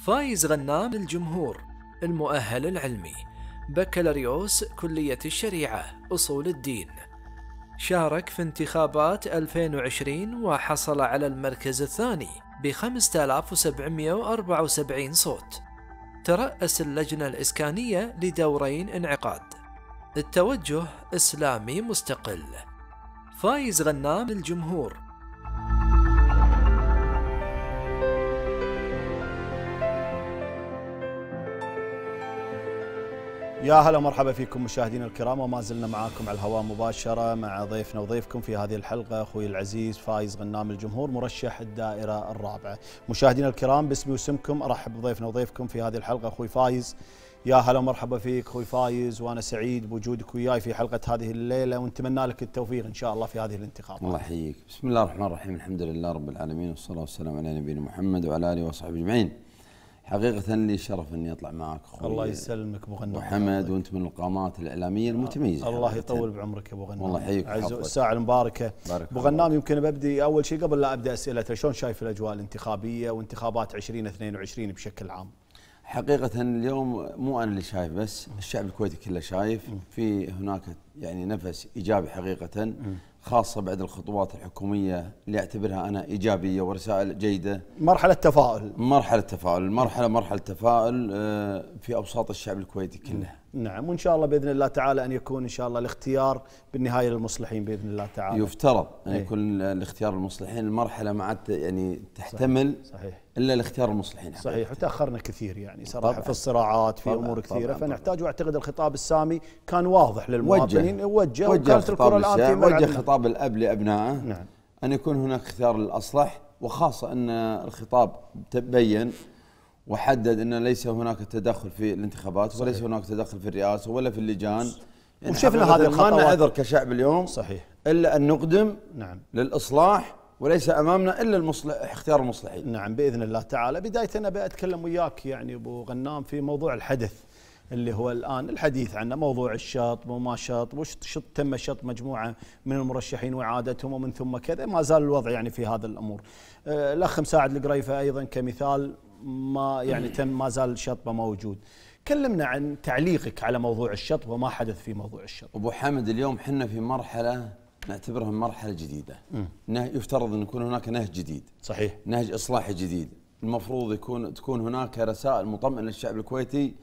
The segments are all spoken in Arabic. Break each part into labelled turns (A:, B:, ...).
A: فايز غنام للجمهور المؤهل العلمي بكالوريوس كلية الشريعة أصول الدين شارك في انتخابات 2020 وحصل على المركز الثاني ب 5774 صوت ترأس اللجنة الإسكانية لدورين انعقاد التوجه إسلامي مستقل فايز غنام للجمهور يا هلا ومرحبا فيكم مشاهدينا الكرام وما زلنا معاكم على الهواء مباشره مع ضيفنا وضيفكم في هذه الحلقه اخوي العزيز فايز غنام الجمهور مرشح الدائره الرابعه. مشاهدينا الكرام باسمي واسمكم ارحب بضيفنا وضيفكم في هذه الحلقه اخوي فايز. يا هلا ومرحبا فيك اخوي فايز وانا سعيد بوجودك وياي في حلقه هذه الليله ونتمنى لك التوفيق ان شاء الله في هذه الانتخابات.
B: الله يحييك، بسم الله الرحمن الرحيم، الحمد لله رب العالمين والصلاه والسلام على نبينا محمد وعلى اله وصحبه اجمعين. حقيقة لي شرف اني اطلع معك اخوي الله يسلمك
A: ابو غنام وحمد
B: وانت من القامات الاعلامية المتميزة الله يطول
A: بعمرك يا ابو غنام الله يحييك الساعة
B: المباركة ابو غنام
A: يمكن ببدي اول شيء قبل لا ابدا اسئلته شلون شايف الاجواء الانتخابية وانتخابات 2022
B: بشكل عام؟ حقيقة اليوم مو انا اللي شايف بس الشعب الكويتي كله شايف في هناك يعني نفس ايجابي حقيقة خاصة بعد الخطوات الحكومية اللي أعتبرها أنا إيجابية ورسائل جيدة مرحلة تفاؤل مرحلة تفاؤل مرحلة مرحلة تفاؤل آه، في أوساط الشعب الكويتي كله
A: نعم وان شاء الله باذن الله تعالى ان يكون ان شاء الله الاختيار بالنهايه للمصلحين باذن الله تعالى
B: يفترض ان ايه؟ يكون الاختيار للمصلحين المرحله ما عاد يعني تحتمل صحيح, صحيح الا الاختيار المصلحين حقيقة. يعني. صحيح وتاخرنا كثير يعني صراحه طبعا في الصراعات في طبعا امور كثيره طبعا
A: فنحتاج واعتقد الخطاب السامي كان واضح
B: للمواطنين وجه وجه الكره الان في وجه خطاب الاب لابنائه نعم ان يكون هناك اختيار للاصلح وخاصه ان الخطاب تبين وحدد ان ليس هناك تدخل في الانتخابات صحيح. وليس هناك تدخل في الرئاسه ولا في اللجان يعني وشفنا هذه الخطوات ما لنا عذر كشعب اليوم صحيح الا ان نقدم نعم للاصلاح وليس امامنا الا المصلح اختيار المصلحين نعم باذن الله تعالى بدايه انا بتكلم
A: وياك يعني ابو غنام في موضوع الحدث اللي هو الان الحديث عنه موضوع الشط وما شط وش تم شط مجموعه من المرشحين واعادتهم ومن ثم كذا ما زال الوضع يعني في هذا الامور آه، الاخ مساعد القريفه ايضا كمثال ما يعني تم ما زال الشطبه موجود كلمنا عن تعليقك على موضوع الشط وما
B: حدث في موضوع الشط ابو حامد اليوم حنا في مرحله نعتبرها مرحله جديده نه يفترض ان يكون هناك نهج جديد صحيح نهج اصلاحي جديد المفروض يكون تكون هناك رسائل مطمئنه للشعب الكويتي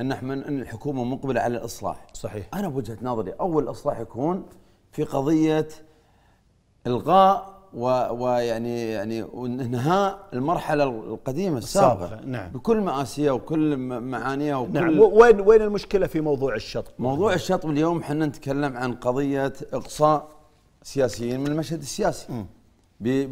B: ان احنا ان الحكومه مقبله على الاصلاح صحيح انا بوجهه نظري اول اصلاح يكون في قضيه الغاء ويعني يعني وانهاء يعني المرحله القديمه السابقه, السابقة نعم بكل مآسيها وكل معانيها وكل نعم وين وين المشكله في موضوع الشطب؟ موضوع الشطب اليوم احنا نتكلم عن قضيه اقصاء سياسيين من المشهد السياسي م.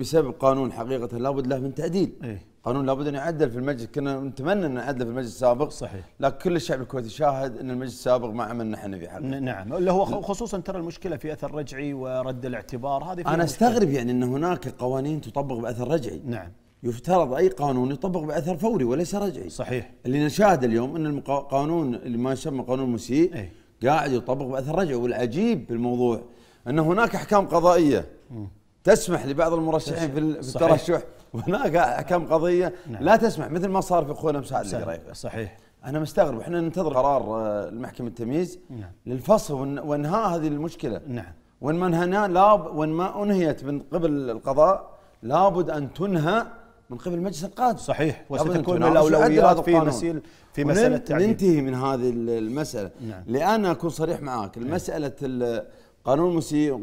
B: بسبب قانون حقيقه لابد له من تعديل إيه؟ قانون لابد ان يعدل في المجلس كنا نتمنى ان يعدل في المجلس السابق صحيح لكن كل الشعب الكويتي شاهد ان المجلس السابق ما عملنا احنا في حقيقة. نعم اللي هو
A: خصوصا ترى المشكله في اثر رجعي ورد الاعتبار هذه انا استغرب
B: يعني ان هناك قوانين تطبق باثر رجعي نعم يفترض اي قانون يطبق باثر فوري وليس رجعي صحيح اللي نشاهد اليوم ان القانون اللي ما يسمى قانون مسيء أي. قاعد يطبق باثر رجعي والعجيب بالموضوع ان هناك احكام قضائيه م. تسمح لبعض المرشحين في الترشح هناك كم قضيه نعم. لا تسمح مثل ما صار في اخونا مساعد القريفه صحيح انا مستغرب احنا ننتظر قرار آه، المحكمه التمييز نعم. للفصل وانهاء هذه المشكله نعم وان ما انهنا لا وان ما انهيت من قبل القضاء لابد ان تنهى من قبل المجلس القادم صحيح وستكون الاولويات في مسيل في مساله التعديل ننتهي من هذه المساله نعم. لان اكون صريح معاك المساله نعم. القانون المسيء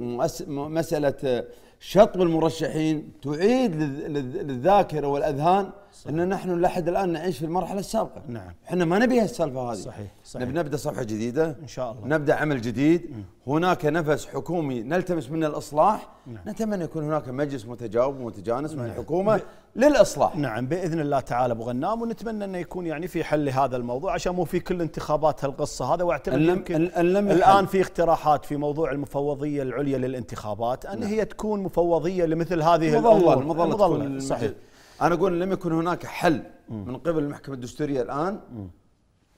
B: مساله شطب المرشحين تعيد للذاكره والاذهان ان نحن لحد الان نعيش في المرحله السابقه نعم احنا ما نبي هالسالفه هذه صحيح صحيح نبي نبدا صفحه جديده ان شاء الله نبدا عمل جديد م. هناك نفس حكومي نلتمس منه الاصلاح نعم. نتمنى يكون هناك مجلس متجاوب ومتجانس نعم. مع الحكومه ب... للاصلاح نعم باذن الله تعالى ابو غنام
A: ونتمنى انه يكون يعني في حل لهذا الموضوع عشان مو في كل انتخابات هالقصه هذا واعتقد أن لم يمكن أن لم الان في اقتراحات في موضوع المفوضيه العليا للانتخابات ان نعم. هي تكون مفوضيه لمثل هذه المظله مظله صحيح
B: انا اقول لم يكن هناك حل من قبل المحكمه الدستوريه الان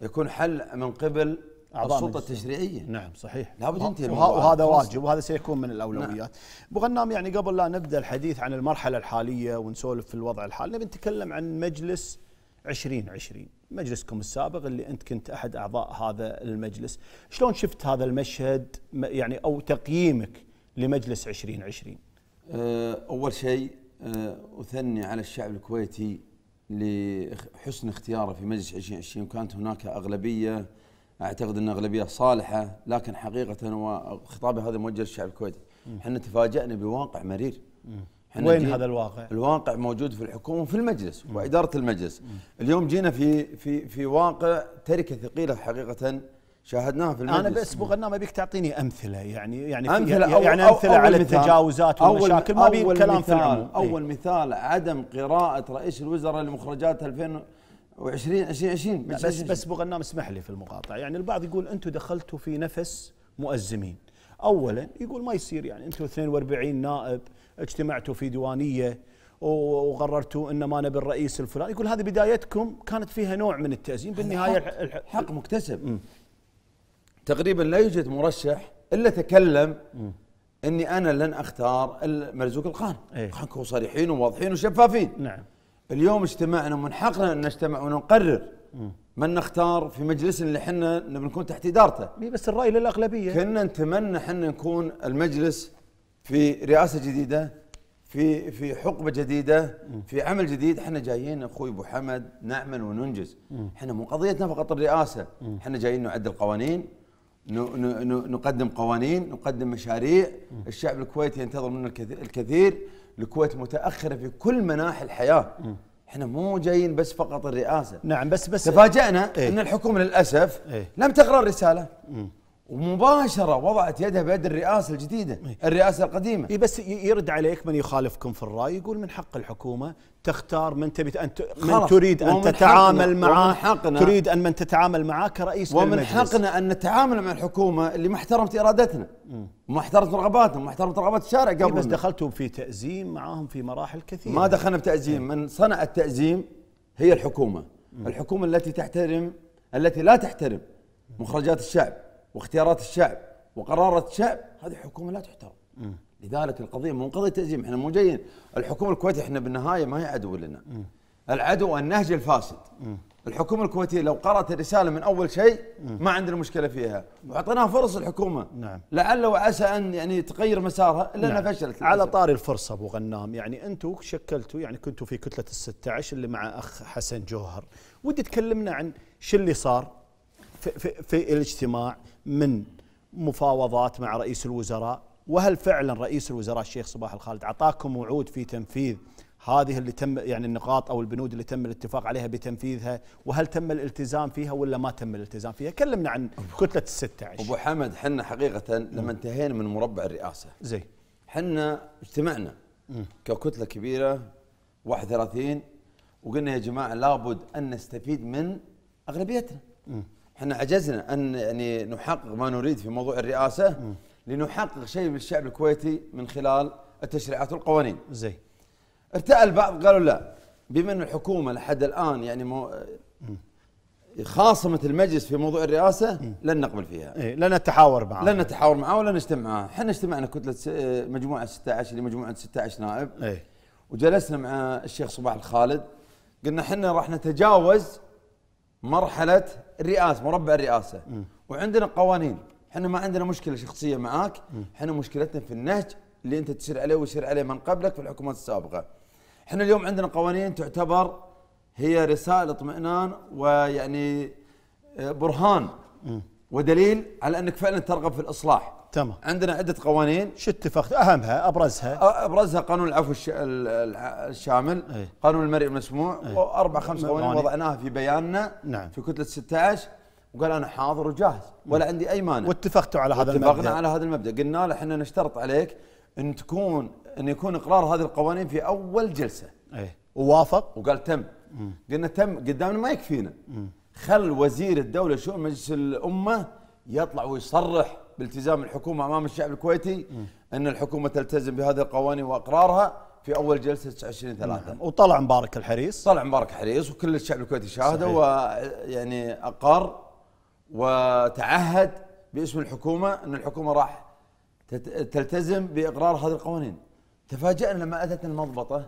B: يكون حل من قبل السلطه التشريعيه نعم صحيح لابد انت وهذا واجب
A: وهذا سيكون من الاولويات نعم. ابو غنام يعني قبل لا نبدا الحديث عن المرحله الحاليه ونسولف في الوضع الحالي نبي نتكلم عن مجلس 2020 مجلسكم السابق اللي انت كنت احد اعضاء هذا المجلس شلون شفت هذا المشهد يعني او تقييمك لمجلس 2020
B: أه، اول شيء آه، أثني على الشعب الكويتي لحسن اختياره في مجلس 2020 وكانت هناك أغلبية أعتقد أن أغلبية صالحة لكن حقيقة وخطابي هذا موجه للشعب الكويتي احنا تفاجأنا بواقع مرير وين هذا الواقع؟ الواقع موجود في الحكومة وفي المجلس وإدارة المجلس اليوم جينا في في في واقع تركة ثقيلة حقيقة شاهدناها في المجلس انا بس ابو غنام ابيك تعطيني امثله يعني يعني أمثلة أو يعني أو امثله او يعني على التجاوزات والمشاكل ما بيك كلام في العموم إيه. اول مثال عدم قراءه رئيس الوزراء لمخرجات 2020 2020 بس بس ابو غنام اسمح لي في المقاطعه يعني البعض يقول انتم دخلتوا في
A: نفس مؤزمين اولا يقول ما يصير يعني انتم 42 نائب اجتمعتوا في ديوانيه وقررتوا ان ما نبي الرئيس الفلاني يقول هذه بدايتكم
B: كانت فيها نوع من التازيم بالنهايه حق, الحق, مكتسب تقريبا لا يوجد مرشح الا تكلم م. اني انا لن اختار مرزوق القان ايه؟ خلينا صريحين وواضحين وشفافين نعم اليوم اجتمعنا من حقنا ان نجتمع ونقرر من نختار في مجلسنا اللي احنا بنكون تحت ادارته إيه، بس الراي للاغلبيه كنا نتمنى احنا نكون المجلس في رئاسه جديده في في حقبه جديده في عمل جديد احنا جايين اخوي ابو حمد نعمل وننجز احنا مو قضيتنا فقط الرئاسه احنا جايين نعدل قوانين نقدم قوانين نقدم مشاريع الشعب الكويتي ينتظر منا الكثير الكويت متاخره في كل مناحي الحياه احنا مو جايين بس فقط الرئاسه نعم بس بس تفاجئنا ايه؟ ان الحكومه للاسف ايه؟ لم تقرا الرساله ومباشره وضعت يدها بيد الرئاسه الجديده إيه. الرئاسه القديمه اي بس يرد عليك من
A: يخالفكم في الراي يقول من حق الحكومه تختار من تبي ان من تريد ان تتعامل معه حقنا تريد ان
B: من تتعامل معه كرئيس ومن للمجلس. حقنا ان نتعامل مع الحكومه اللي ما احترمت ارادتنا ما احترمت رغباتنا ما احترمت رغبات الشارع إيه، قبل إيه بس دخلتوا في تازيم معاهم في مراحل كثيره ما دخلنا في تازيم إيه. من صنع التازيم هي الحكومه الحكومه التي تحترم التي لا تحترم مخرجات الشعب واختيارات الشعب وقرارات الشعب هذه حكومه لا تحترم لذلك القضيه مو قضيه تأزيم احنا مو جايين الحكومه الكويتيه احنا بالنهايه ما هي عدو لنا العدو النهج الفاسد الحكومه الكويتيه لو قرات الرساله من اول شيء ما عندنا مشكله فيها واعطيناها فرص الحكومه نعم. لعل وعسى ان يعني تغير مسارها الا نعم. انها فشلت على طاري الفرصه
A: ابو غنام يعني انتم شكلتوا يعني كنتوا في كتله ال16 اللي مع اخ حسن جوهر ودي تكلمنا عن شو اللي صار في, في, في الاجتماع من مفاوضات مع رئيس الوزراء وهل فعلا رئيس الوزراء الشيخ صباح الخالد اعطاكم وعود في تنفيذ هذه اللي تم يعني النقاط او البنود اللي تم الاتفاق عليها بتنفيذها وهل تم الالتزام فيها ولا ما تم الالتزام فيها كلمنا عن كتله ال 16 ابو حمد
B: حنا حقيقه لما انتهينا من مربع الرئاسه زي حنا اجتمعنا ككتله كبيره 31 وقلنا يا جماعه لابد ان نستفيد من اغلبيتنا احنا عجزنا ان يعني نحقق ما نريد في موضوع الرئاسه م. لنحقق شيء للشعب الكويتي من خلال التشريعات والقوانين. زي ارتأى البعض قالوا لا بما ان الحكومه لحد الان يعني مو خاصمة المجلس في موضوع الرئاسة لن نقبل فيها إيه لن نتحاور معه لن نتحاور معه ولن نجتمع معه احنا اجتمعنا كتلة آه، مجموعة 16 اللي مجموعة 16 نائب إيه؟ وجلسنا مع الشيخ صباح الخالد قلنا احنا راح نتجاوز مرحله الرئاسه مربع الرئاسه م. وعندنا قوانين احنا ما عندنا مشكله شخصيه معاك احنا مشكلتنا في النهج اللي انت تسير عليه ويسير عليه من قبلك في الحكومات السابقه احنا اليوم عندنا قوانين تعتبر هي رساله اطمئنان ويعني آه، برهان م. ودليل على انك فعلا ترغب في الاصلاح تمام عندنا عده قوانين شو اتفقت اهمها ابرزها ابرزها قانون العفو الشامل ايه؟ قانون المرئي المسموع ايه؟ واربع خمس قوانين وضعناها في بياننا نعم في كتله 16 وقال انا حاضر وجاهز ولا عندي اي مانع واتفقتوا على هذا المبدا اتفقنا على هذا المبدا قلنا له احنا نشترط عليك ان تكون ان يكون اقرار هذه القوانين في اول جلسه ايه ووافق وقال تم مم. قلنا تم قدامنا ما يكفينا مم. خل وزير الدوله شؤون مجلس الامه يطلع ويصرح بالتزام الحكومه امام الشعب الكويتي ان الحكومه تلتزم بهذه القوانين واقرارها في اول جلسه 20 3 نعم. وطلع مبارك الحريص طلع مبارك الحريص وكل الشعب الكويتي شاهده ويعني اقر وتعهد باسم الحكومه ان الحكومه راح تلتزم باقرار هذه القوانين تفاجئنا لما أتت المضبطه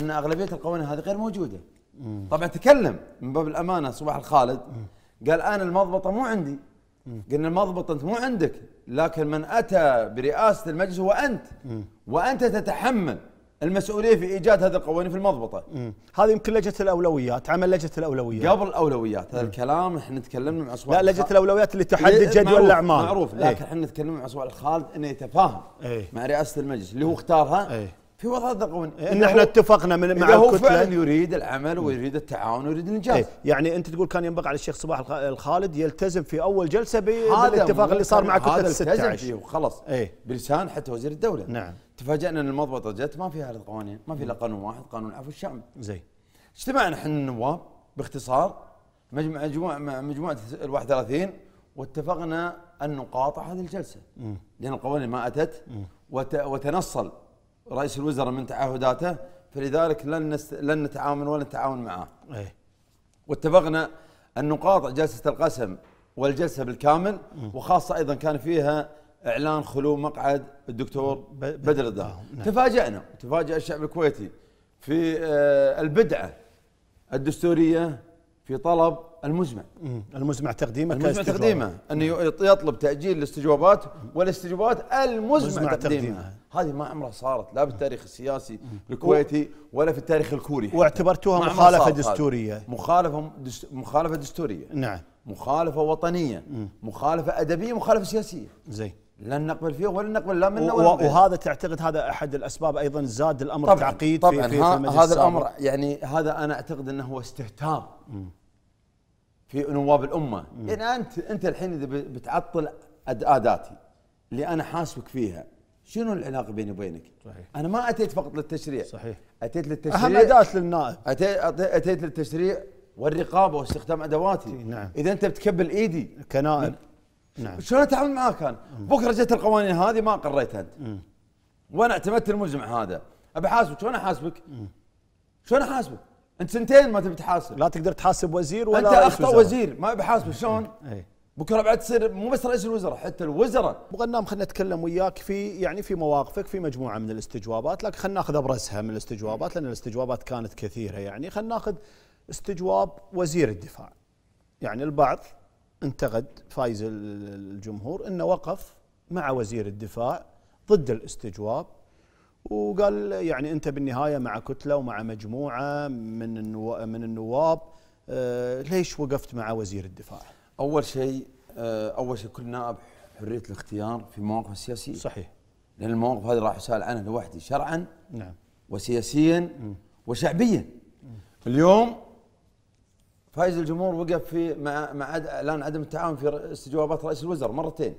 B: ان اغلبيه القوانين هذه غير موجوده مم. طبعا تكلم من باب الامانه صباح الخالد مم. قال انا المضبطه مو عندي مم. قلنا المضبطه انت مو عندك لكن من اتى برئاسه المجلس هو انت وانت تتحمل المسؤوليه في ايجاد هذه القوانين في المضبطه. هذه يمكن لجنه الاولويات، عمل لجنه الاولويات. قبل الاولويات، هذا الكلام احنا تكلمنا مع صباح لا لجنه الاولويات اللي تحدد جدول الاعمال. معروف لكن إيه. احنا ايه؟ نتكلم مع صباح الخالد انه يتفاهم ايه؟ مع رئاسه المجلس اللي هو اختارها ايه؟ في وضع ضغون ان احنا اتفقنا من مع هو الكتله فعلا يريد العمل ويريد التعاون ويريد الانجاز ايه
A: يعني انت تقول كان ينبغي على الشيخ صباح الخالد يلتزم في اول جلسه بالاتفاق اللي صار مع كتله 16 فيه
B: وخلص ايه بلسان حتى وزير الدوله نعم تفاجئنا ان المضبطه جت ما فيها القوانين ما في الا قانون واحد قانون العفو الشامل زين اجتمعنا احنا النواب باختصار مجموعه مجموعه ال 31 واتفقنا ان نقاطع هذه الجلسه مم. لان القوانين ما اتت وتنصل رئيس الوزراء من تعهداته فلذلك لن نست... لن نتعاون ولا نتعاون معاه. ايه واتفقنا ان نقاطع جلسه القسم والجلسه بالكامل وخاصه ايضا كان فيها اعلان خلو مقعد الدكتور بدر الدار آه، نعم. تفاجأنا تفاجأ الشعب الكويتي في آه، البدعه الدستوريه في طلب المزمع المزمع تقديمه المزمع تقديمه انه نعم. يطلب تاجيل الاستجوابات والاستجوابات المزمع, المزمع تقديمها. هذه ما عمرها صارت لا بالتاريخ السياسي الكويتي ولا في التاريخ الكوري واعتبرتوها مخالفه دستوريه مخالفه مخالفه دستوريه نعم مخالفه وطنيه مخالفه ادبيه مخالفه سياسيه زين لن نقبل فيها ولن نقبل لا منا ولا منه وهذا تعتقد هذا احد الاسباب ايضا زاد الامر طبعًا تعقيد طبعًا في, في, في هذا الامر يعني هذا انا اعتقد انه هو استهتار في نواب الامه يعني انت انت الحين اذا بتعطل اداتي اللي انا حاسبك فيها شنو العلاقه بيني وبينك؟ صحيح. انا ما اتيت فقط للتشريع صحيح اتيت للتشريع اهم اداه للنائب أتيت, اتيت للتشريع والرقابه واستخدام ادواتي نعم اذا انت بتكبل ايدي كنائب نعم شلون اتعامل معاك انا؟ بكره جت القوانين هذه ما قريتها انت وانا اعتمدت المجمع هذا ابي احاسبك شلون احاسبك؟ شلون احاسبك؟ انت سنتين ما تبي تحاسب لا تقدر تحاسب وزير ولا انت اخطا وزير ما ابي احاسبك شلون؟ اي بكره بعد تصير مو بس رئيس الوزراء حتى
A: الوزراء ابو غنام خلينا نتكلم وياك في يعني في مواقفك في مجموعه من الاستجوابات لكن خلينا ناخذ ابرزها من الاستجوابات لان الاستجوابات كانت كثيره يعني خلينا ناخذ استجواب وزير الدفاع يعني البعض انتقد فايز الجمهور انه وقف مع وزير الدفاع ضد الاستجواب وقال يعني انت بالنهايه مع كتله ومع مجموعه من من النواب
B: آه، ليش وقفت مع وزير الدفاع؟ اول شيء آه، اول شيء كل نائب حريه الاختيار في مواقفه السياسيه صحيح لان المواقف هذه راح اسال عنها لوحدي شرعا نعم وسياسيا وشعبيا اليوم فايز الجمهور وقف في مع مع اعلان عدم التعاون في استجوابات رئيس الوزراء مرتين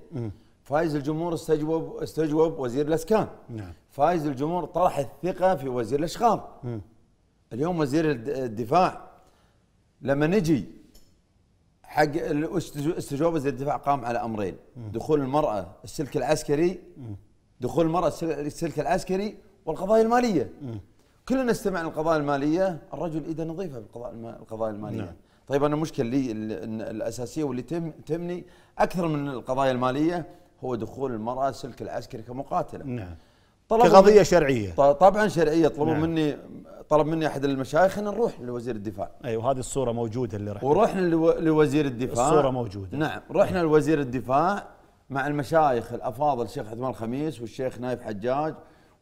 B: فايز الجمهور استجوب استجوب وزير الاسكان نعم فايز الجمهور طرح الثقه في وزير الاشغال اليوم وزير الدفاع لما نجي حق استجوبه زي الدفاع قام على امرين دخول المراه السلك العسكري دخول المراه السلك العسكري والقضايا الماليه كلنا استمعنا القضايا الماليه الرجل ايده نظيفه بالقضايا الماليه نعم. طيب انا المشكله لي الاساسيه واللي تم تمني اكثر من القضايا الماليه هو دخول المراه السلك العسكري كمقاتله نعم كقضيه شرعيه طبعا شرعيه طلبوا نعم. مني طلب مني احد المشايخ ان نروح لوزير الدفاع اي أيوة وهذه الصوره موجوده اللي رحنا ورحنا لوزير الدفاع الصوره موجوده نعم رحنا لوزير الدفاع مع المشايخ الافاضل الشيخ عثمان الخميس والشيخ نايف حجاج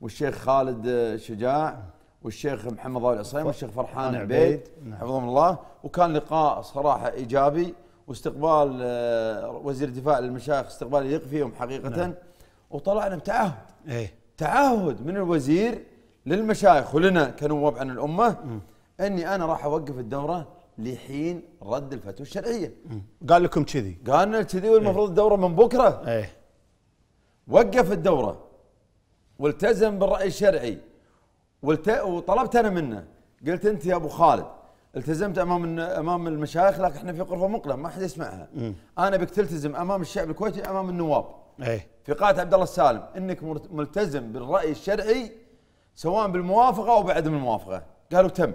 B: والشيخ خالد شجاع والشيخ محمد ضاوي العصيم والشيخ فرحان نعم، عبيد نعم. حفظهم الله وكان لقاء صراحه ايجابي واستقبال آه، وزير الدفاع للمشايخ استقبال يقفيهم حقيقه نعم. وطلعنا بتعهد ايه تعهد من الوزير للمشايخ ولنا كنواب عن الامه اني انا راح اوقف الدوره لحين رد الفتوى الشرعيه قال لكم كذي قالنا كذي والمفروض إيه. الدوره من بكره ايه وقف الدوره والتزم بالراي الشرعي والت... وطلبت انا منه قلت انت يا ابو خالد التزمت امام امام المشايخ لكن احنا في غرفه مقله ما حد يسمعها م. انا بك تلتزم امام الشعب الكويتي امام النواب ايه في قاعه عبد الله السالم انك ملتزم بالراي الشرعي سواء بالموافقه او بعدم الموافقه قالوا تم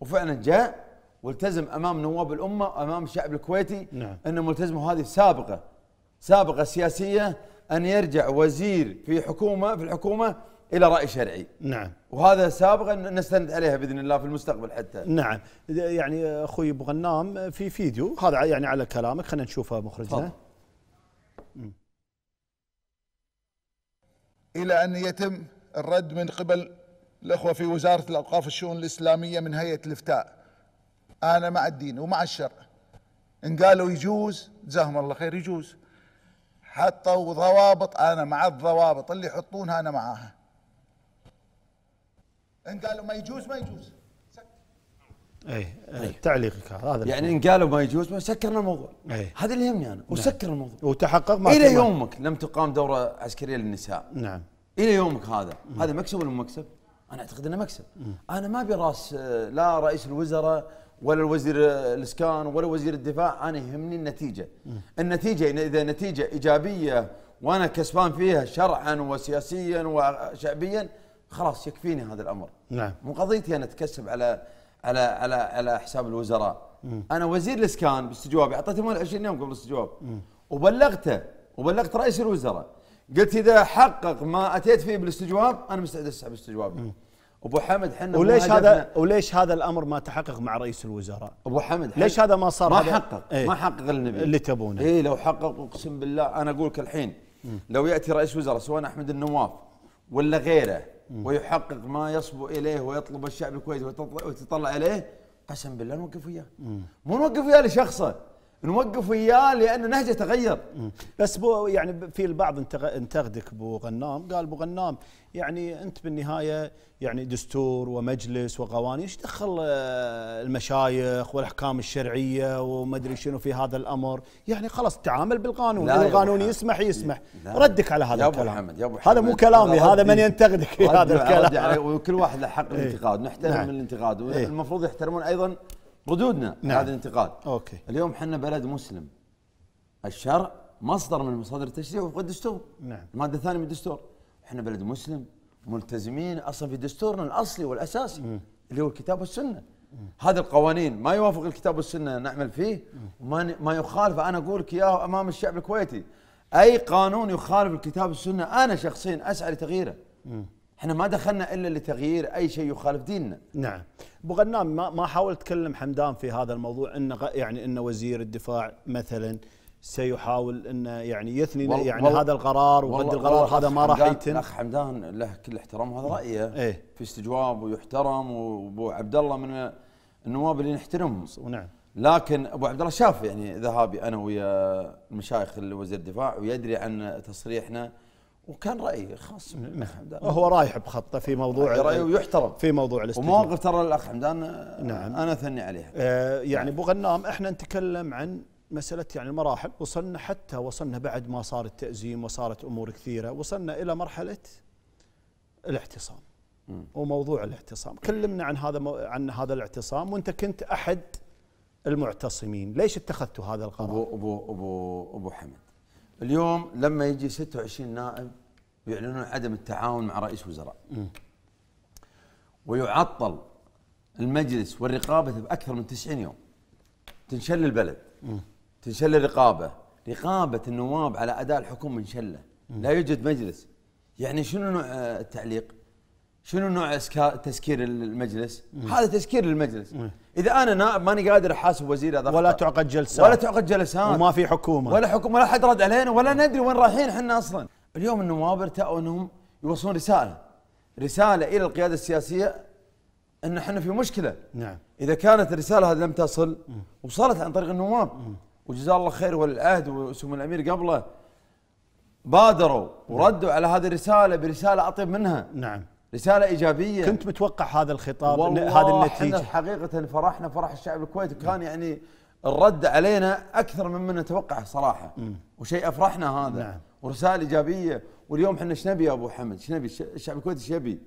B: وفعلا جاء والتزم امام نواب الامه امام الشعب الكويتي نعم. انه ملتزم هذه سابقه سابقه سياسيه ان يرجع وزير في حكومه في الحكومه الى راي شرعي نعم وهذا سابقا نستند عليها باذن الله في المستقبل حتى نعم يعني اخوي ابو
A: غنام في فيديو هذا يعني على كلامك خلينا نشوفه مخرجنا الى ان يتم الرد من قبل الأخوة في وزارة الأوقاف والشؤون الإسلامية من هيئة الإفتاء أنا مع الدين ومع الشرع إن قالوا يجوز جزاهم الله خير يجوز حطوا
B: ضوابط أنا مع الضوابط اللي يحطونها أنا معاها إن
A: قالوا ما يجوز ما يجوز
B: إيه، اي تعليقك هذا يعني ان قالوا ما يجوز ما سكرنا الموضوع أي. هذا اللي يهمني انا نعم. وسكر نعم. الموضوع وتحقق ما الى يومك لم تقام دوره عسكريه للنساء نعم الى يومك هذا هذا مكسب ولا مكسب؟ انا اعتقد انه مكسب انا ما ابي راس آه، لا رئيس الوزراء ولا الوزير آه، الاسكان ولا وزير الدفاع انا يهمني النتيجه النتيجه اذا نتيجه ايجابيه وانا كسبان فيها شرعا وسياسيا وشعبيا خلاص يكفيني هذا الامر نعم مو قضيتي انا اتكسب على على على على حساب الوزراء مم. انا وزير الاسكان باستجوابي اعطيته 20 يوم قبل الاستجواب وبلغته وبلغت رئيس الوزراء قلت اذا حقق ما اتيت فيه بالاستجواب انا مستعد اسحب الاستجواب ابو حمد حنا وليش هذا وليش هذا الامر ما تحقق مع رئيس الوزراء؟ ابو حمد ليش هذا ما صار؟ ما حقق ايه؟ ما حقق النبي اللي تبونه اي لو حقق اقسم بالله انا اقول لك الحين لو ياتي رئيس وزراء سواء احمد النواف ولا غيره ويحقق ما يصبو اليه ويطلب الشعب الكويتي وتطلع اليه قسم بالله نوقف وياه مو نوقف وياه لشخصه نوقف وياه لان نهجه تغير بس بو يعني
A: في البعض انتقدك بو غنام قال بو غنام يعني انت بالنهايه يعني دستور ومجلس وقوانين ايش دخل آه، المشايخ والاحكام الشرعيه وما ادري شنو في هذا الامر يعني خلاص تعامل بالقانون لا القانون يسمح يسمح
B: لا ردك على هذا يا الكلام محمد يا أبو هذا مو كلامي هذا من ينتقدك في هذا الكلام وكل واحد له حق إيه. الانتقاد نحترم نعم. الانتقاد إيه. والمفروض يحترمون ايضا ردودنا نعم. هذا الانتقاد اوكي اليوم احنا بلد مسلم الشرع مصدر من مصادر التشريع وفق الدستور نعم الماده الثانيه من الدستور احنا بلد مسلم ملتزمين اصلا في دستورنا الاصلي والاساسي م. اللي هو الكتاب والسنه هذه القوانين ما يوافق الكتاب والسنه نعمل فيه وما ما يخالف انا اقول لك اياه امام الشعب الكويتي اي قانون يخالف الكتاب والسنه انا شخصيا اسعى لتغييره احنا ما دخلنا الا لتغيير اي شيء يخالف ديننا. نعم. ابو غنام ما ما حاول تكلم حمدان في هذا الموضوع
A: انه يعني انه وزير الدفاع مثلا سيحاول انه يعني يثني وال يعني وال هذا القرار ورد القرار هذا ما راح يتم. الاخ
B: حمدان له كل احترام هذا رايه ايه؟, إيه. في استجواب ويحترم وابو عبد الله من النواب اللي نحترمهم. نعم. لكن ابو عبد الله شاف يعني ذهابي انا ويا المشايخ وزير الدفاع ويدري عن تصريحنا وكان رايي خاص من حمدان هو
A: رايح بخطه في موضوع رايه ويحترم في موضوع الاستجواب ومواقف
B: ترى الاخ حمدان نعم انا اثني عليها
A: آه يعني ابو غنام احنا نتكلم عن مسألة يعني المراحل وصلنا حتى وصلنا بعد ما صار التأزيم وصارت أمور كثيرة وصلنا إلى مرحلة الاعتصام وموضوع الاعتصام كلمنا عن هذا عن هذا الاعتصام وأنت كنت أحد
B: المعتصمين ليش اتخذتوا هذا القرار؟ أبو أبو أبو أبو حمد اليوم لما يجي 26 نائب يعلنون عدم التعاون مع رئيس وزراء ويعطل المجلس والرقابة بأكثر من 90 يوم تنشل البلد تنشل الرقابة رقابة النواب على أداء الحكومة منشلة لا يوجد مجلس يعني شنو نوع آه، التعليق شنو نوع تسكير المجلس هذا تسكير للمجلس اذا انا نائب ماني قادر احاسب وزير هذا ولا تعقد جلسات ولا تعقد جلسات وما في حكومه ولا حكومه ولا حد رد علينا ولا ندري وين رايحين احنا اصلا اليوم النواب ارتأوا انهم يوصلون رساله رساله الى القياده السياسيه ان احنا في مشكله نعم اذا كانت الرساله هذه لم تصل وصلت عن طريق النواب وجزاه الله خير والعهد وسمو الامير قبله بادروا نعم. وردوا على هذه الرساله برساله اطيب منها نعم رسالة إيجابية كنت متوقع هذا الخطاب والله هذا النتيجة احنا حقيقة فرحنا فرح الشعب الكويتي كان يعني الرد علينا أكثر مما نتوقع صراحة وشيء أفرحنا هذا نعم. ورسالة إيجابية واليوم احنا ايش نبي يا أبو حمد ايش نبي الشعب الكويتي ايش يبي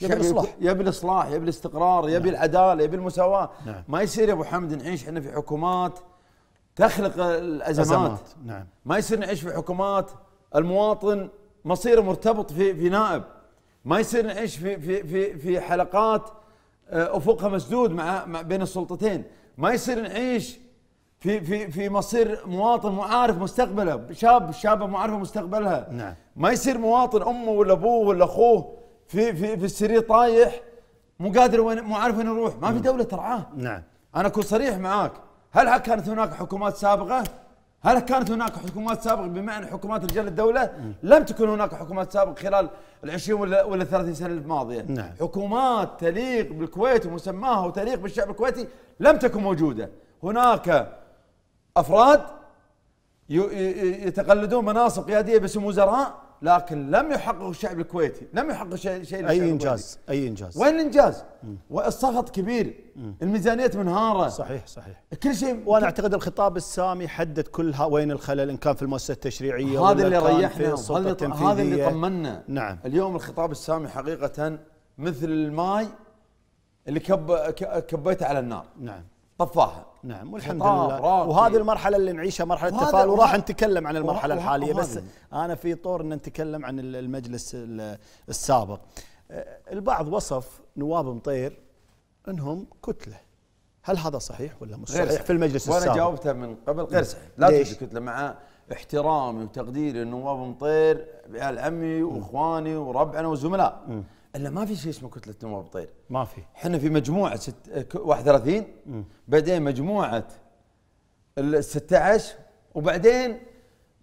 B: يبي الاصلاح يبي الاصلاح يبي الاستقرار يبي نعم. العداله يبي المساواه نعم. ما يصير يا ابو حمد نعيش احنا في حكومات تخلق الازمات أزمات. نعم ما يصير نعيش في حكومات المواطن مصيره مرتبط في في نائب ما يصير نعيش في في في في حلقات آه، افقها مسدود مع بين السلطتين ما يصير نعيش في في في مصير مواطن معارف مستقبله شاب شابه معرفه مستقبلها نعم ما يصير مواطن امه ولا ابوه ولا اخوه في في في السرير طايح مو قادر وين مو عارف وين يروح ما في نعم. دوله ترعاه نعم انا اكون صريح معاك هل كانت هناك حكومات سابقه هل كانت هناك حكومات سابقه بما ان حكومات رجال الدوله لم تكن هناك حكومات سابقه خلال ال 20 ولا ولا 30 سنه الماضيه نعم. حكومات تليق بالكويت ومسماها وتليق بالشعب الكويتي لم تكن موجوده هناك افراد يتقلدون مناصب قياديه باسم وزراء لكن لم يحقق الشعب الكويتي لم يحقق شيء شيء اي انجاز اي انجاز وين الانجاز؟ والسخط كبير مم. الميزانيه منهاره صحيح صحيح كل
A: شيء وانا اعتقد الخطاب السامي حدد كل وين الخلل ان كان في المؤسسه التشريعيه هذا اللي ريحنا هذا اللي
B: طمنا نعم اليوم الخطاب السامي حقيقه مثل الماي اللي كب كبيته على النار نعم طفاها نعم والحمد لله راكي. وهذه المرحله اللي نعيشها مرحله تفاؤل وراح نتكلم عن المرحله الحاليه بس
A: انا في طور ان نتكلم عن المجلس السابق أه، البعض وصف نواب مطير انهم كتله هل هذا صحيح ولا مش صحيح, صحيح في المجلس وأنا السابق؟ وانا جاوبته من قبل نعم. غير صحيح
B: لا تجي كتله مع احترامي وتقديري لنواب مطير بعيال عمي واخواني وربعنا وزملاء م. الا ما في شيء اسمه كتله نمو بطير ما في احنا في مجموعه ست... 31 بعدين مجموعه ال 16 وبعدين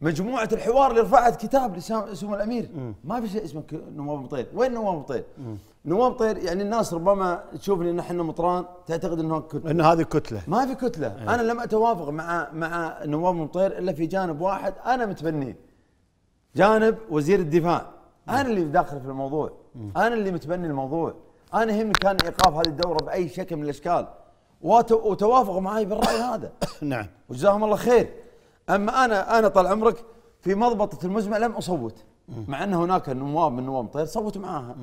B: مجموعه الحوار اللي رفعت كتاب لسمو الامير مم. ما في شيء اسمه نواب طير، وين نواب طير؟ نواب طير يعني الناس ربما تشوفني ان احنا مطران تعتقد انه كتله ان هذه كتله ما في كتله أيه. انا لم اتوافق مع مع نواب مطير الا في جانب واحد انا متبنيه جانب وزير الدفاع انا اللي داخل في الموضوع انا اللي متبني الموضوع انا يهمني كان ايقاف هذه الدوره باي شكل من الاشكال وتوافقوا معي بالراي هذا نعم وجزاهم الله خير اما انا انا طال عمرك في مضبطه المزمع لم اصوت مع ان هناك نواب من نواب طير صوتوا معاها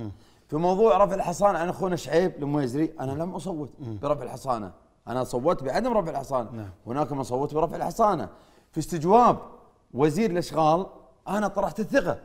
B: في موضوع رفع الحصانه عن اخونا شعيب المويزري انا لم اصوت برفع الحصانه انا صوت بعدم رفع الحصانه نعم. هناك من صوت برفع الحصانه في استجواب وزير الاشغال انا طرحت الثقه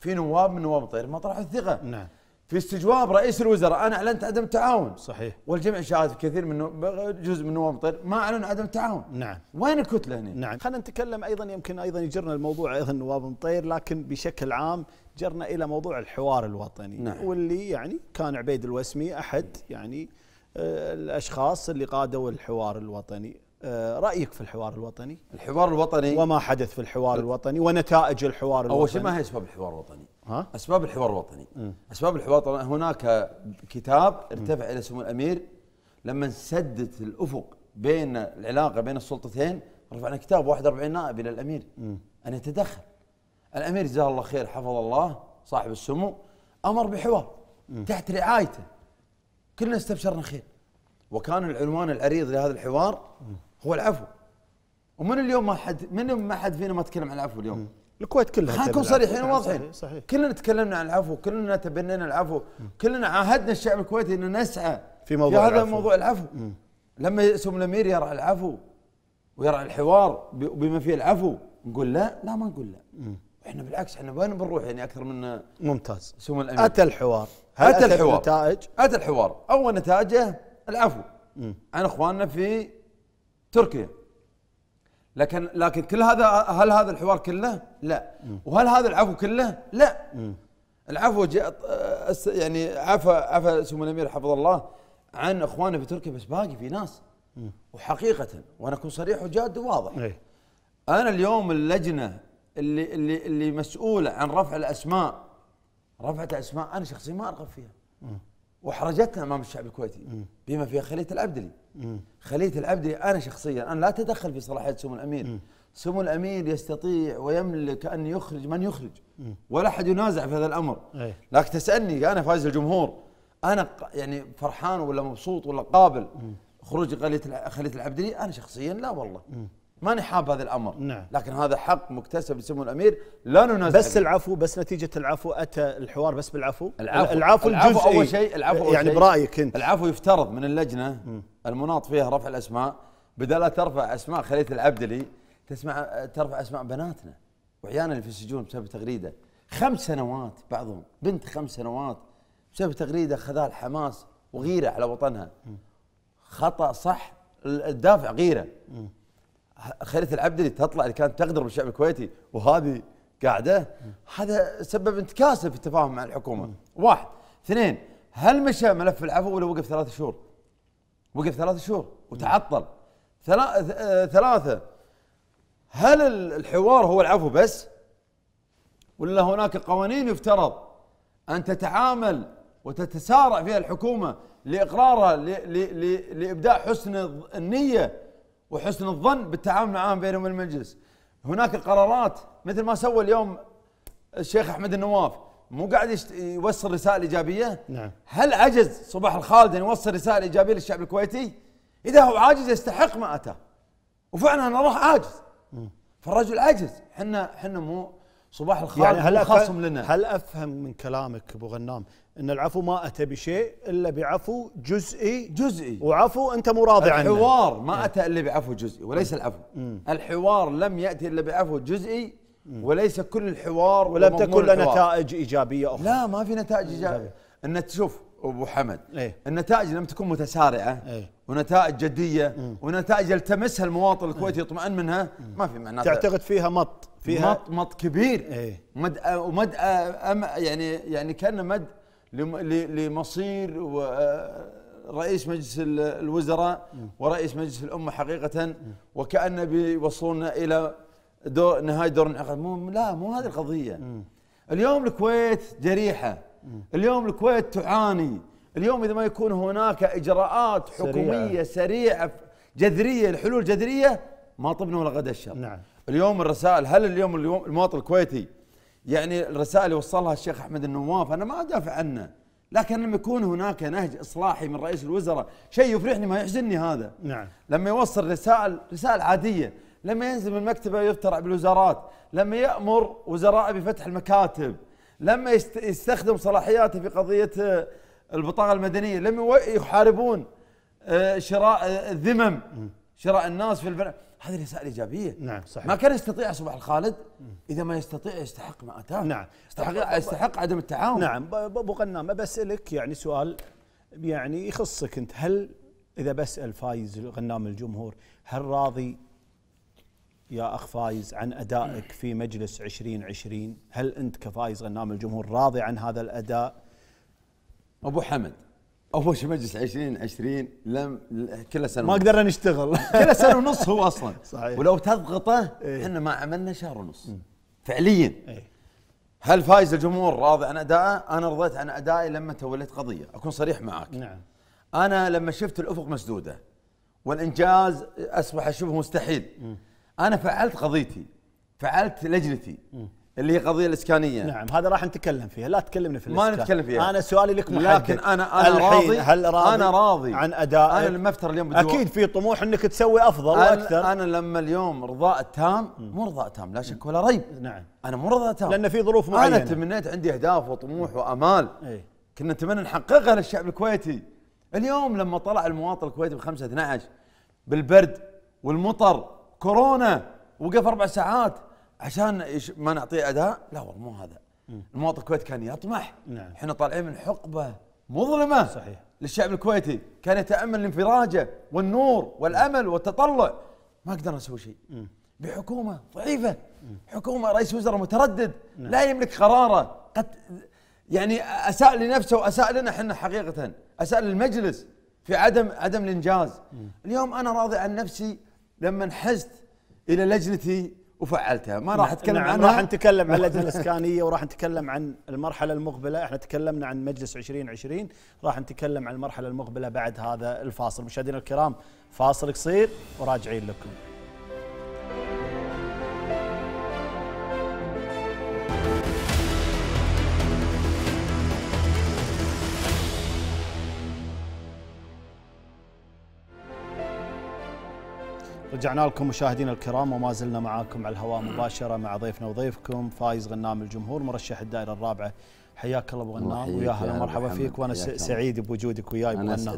B: في نواب من نواب طير ما طرحوا الثقه نعم في استجواب رئيس الوزراء انا اعلنت عدم التعاون صحيح والجميع شاهد كثير من جزء من نواب طير ما اعلن عدم التعاون نعم وين الكتله هنا؟ نعم خلينا نتكلم ايضا يمكن ايضا يجرنا الموضوع ايضا نواب طير
A: لكن بشكل عام جرنا الى موضوع الحوار الوطني نعم. واللي يعني كان عبيد الوسمي احد يعني آه، الاشخاص اللي قادوا الحوار الوطني آه، رايك في الحوار الوطني الحوار الوطني وما حدث في الحوار أه. الوطني ونتائج الحوار الوطني اول شيء ما هي اسباب
B: الحوار الوطني ها؟ اسباب الحوار الوطني اسباب الحوار الوطني هناك كتاب ارتفع الى سمو الامير لما سدت الافق بين العلاقه بين السلطتين رفعنا كتاب 41 نائب الى الامير ان يتدخل الامير جزاه الله خير حفظ الله صاحب السمو امر بحوار تحت رعايته كلنا استبشرنا خير وكان العنوان العريض لهذا الحوار هو العفو ومن اليوم ما حد من ما حد فينا ما تكلم عن العفو اليوم الكويت كلها خلينا نكون صريحين وواضحين كلنا تكلمنا عن العفو كلنا تبنينا العفو كلنا عاهدنا الشعب الكويتي ان نسعى في موضوع في هذا العفو. موضوع العفو مم. لما يسوم الامير يرعى العفو ويرعى الحوار بما فيه العفو نقول لا لا ما نقول لا احنا بالعكس احنا وين بنروح يعني اكثر من ممتاز سمو الامير اتى الحوار هل اتى الحوار نتائج اتى الحوار اول نتائجه العفو عن اخواننا في تركيا لكن لكن كل هذا هل هذا الحوار كله؟ لا وهل هذا العفو كله؟ لا العفو جاء يعني عفى عفى سمو الامير حفظ الله عن اخواننا في تركيا بس باقي في ناس وحقيقه وانا اكون صريح وجاد وواضح إيه. انا اليوم اللجنه اللي اللي اللي مسؤوله عن رفع الاسماء رفعت الاسماء انا شخصيا ما ارغب فيها واحرجتنا امام الشعب الكويتي بما فيها خليه العبدلي خليه العبدلي انا شخصيا انا لا اتدخل في صلاحيات سمو الامير سمو الامير يستطيع ويملك ان يخرج من يخرج ولا احد ينازع في هذا الامر لكن تسالني انا فايز الجمهور انا يعني فرحان ولا مبسوط ولا قابل خروج خليه العبدلي انا شخصيا لا والله ماني حاب هذا الامر نعم. لكن هذا حق مكتسب لسمو الامير لا ننازع بس العفو بس نتيجه العفو اتى الحوار بس بالعفو العفو العفو, العفو الجزئي اول شيء العفو أول يعني شيء برايك انت العفو يفترض من اللجنه م. المناط فيها رفع الاسماء بدل لا ترفع اسماء خليت العبدلي تسمع ترفع اسماء بناتنا وعيانا اللي في السجون بسبب تغريده خمس سنوات بعضهم بنت خمس سنوات بسبب تغريده خذها الحماس وغيره على وطنها خطا صح الدافع غيره م. خيرة العبد اللي تطلع اللي كانت تغدر بالشعب الكويتي وهذه قاعده هذا سبب انتكاسه في التفاهم مع الحكومه واحد اثنين هل مشى ملف العفو ولا وقف ثلاث شهور وقف ثلاث شهور وتعطل آه، ثلاثه هل الحوار هو العفو بس ولا هناك قوانين يفترض ان تتعامل وتتسارع فيها الحكومه لاقرارها لابداء حسن النيه وحسن الظن بالتعامل معهم بينهم المجلس هناك القرارات مثل ما سوى اليوم الشيخ احمد النواف مو قاعد يوصل رسائل ايجابيه نعم هل عجز صباح الخالد ان يوصل رسائل ايجابيه للشعب الكويتي اذا هو عاجز يستحق ما اتى وفعلا انا راح عاجز فالرجل عاجز احنا احنا مو صباح الخير يعني هل خصم
A: لنا هل افهم من كلامك ابو غنام ان العفو ما اتى بشيء الا
B: بعفو جزئي جزئي وعفو انت مو راضي عنه الحوار ما نعم. اتى الا بعفو جزئي وليس العفو الحوار لم ياتي الا بعفو جزئي وليس كل الحوار ولم تكن له نتائج ايجابيه اخرى لا ما في نتائج نعم. ايجابيه ان تشوف ابو حمد إيه؟ النتائج لم تكن متسارعه إيه؟ ونتائج جديه مم. ونتائج يلتمسها المواطن الكويتي يطمئن منها مم. ما في معنى تعتقد فيها مط فيها مط مط كبير إيه؟ مد ومد يعني يعني كان مد لمصير رئيس مجلس الوزراء ورئيس مجلس الامه حقيقه وكان بيوصلنا الى دور نهايه دور مو لا مو هذه القضيه اليوم الكويت جريحه اليوم الكويت تعاني اليوم اذا ما يكون هناك اجراءات حكوميه سريعه, سريعة جذريه الحلول جذريه ما طبنا ولا غدا الشر نعم اليوم الرسائل هل اليوم المواطن الكويتي يعني الرسائل اللي وصلها الشيخ احمد النواف انا ما ادافع عنه لكن لما يكون هناك نهج اصلاحي من رئيس الوزراء شيء يفرحني ما يحزنني هذا نعم لما يوصل رسائل رسائل عاديه لما ينزل من مكتبه يفترع بالوزارات لما يامر وزراء بفتح المكاتب لما يستخدم صلاحياته في قضيه آه، البطاقه المدنيه لما يحاربون آه، شراء آه، الذمم شراء الناس في البلد هذه رسائل ايجابيه نعم صحيح ما كان يستطيع صباح الخالد اذا ما يستطيع يستحق ما اتاه نعم يستحق يستحق عدم التعاون نعم ابو غنام بسالك يعني سؤال
A: يعني يخصك انت هل اذا بسال فايز غنام الجمهور هل راضي يا أخ فايز عن أدائك في مجلس 2020 هل أنت كفايز غنام الجمهور راضي عن هذا الأداء أبو حمد
B: اول شيء مجلس 2020 لم كل سنه ما قدرنا نشتغل كل سنه ونص هو اصلا صحيح ولو تضغطه إيه. احنا ما عملنا شهر ونص فعليا إيه. هل فايز الجمهور راضي عن ادائه؟ انا رضيت عن ادائي لما توليت قضيه، اكون صريح معك. نعم. انا لما شفت الافق مسدوده والانجاز اصبح اشوفه مستحيل. م. انا فعلت قضيتي فعلت لجنتي اللي هي قضيه الاسكانيه نعم هذا راح نتكلم فيها لا تكلمنا في الاسكان ما نتكلم فيها انا سؤالي لك محدد لكن انا انا راضي هل راضي انا راضي عن اداء انا لما افتر اليوم بالدول. اكيد في طموح انك تسوي افضل أنا واكثر انا لما اليوم رضاء تام مو رضاء تام لا شك ولا ريب نعم انا مو رضاء تام لان في ظروف معينه انا تمنيت عندي اهداف وطموح وامال ايه؟ كنا نتمنى نحققها للشعب الكويتي اليوم لما طلع المواطن الكويتي ب 5 12 بالبرد والمطر كورونا وقف اربع ساعات عشان ما نعطيه اداء لا والله مو هذا المواطن الكويتي كان يطمح نعم احنا طالعين من حقبه مظلمه صحيح للشعب الكويتي كان يتامل الانفراجه والنور والامل والتطلع ما قدرنا نسوي شيء بحكومه ضعيفه حكومه رئيس وزراء متردد نعم. لا يملك قراره قد يعني اساء لنفسه واساء لنا احنا حقيقه اساء للمجلس في عدم عدم الانجاز اليوم انا راضي عن نفسي لما انحزت الى لجنتي وفعلتها ما راح نعم، اتكلم نعم، عنها راح نتكلم عن اللجنه الاسكانيه
A: وراح نتكلم عن المرحله المقبله احنا تكلمنا عن مجلس 2020 راح نتكلم عن المرحله المقبله بعد هذا الفاصل مشاهدينا الكرام فاصل قصير وراجعين لكم رجعنا لكم مشاهدينا الكرام وما زلنا معاكم على الهواء مباشرة مع ضيفنا وضيفكم فايز غنام الجمهور مرشح الدائرة الرابعة حياك الله ابو غنام ويا هلا مرحبا فيك وانا سعيد بوجودك وياي ابو غنام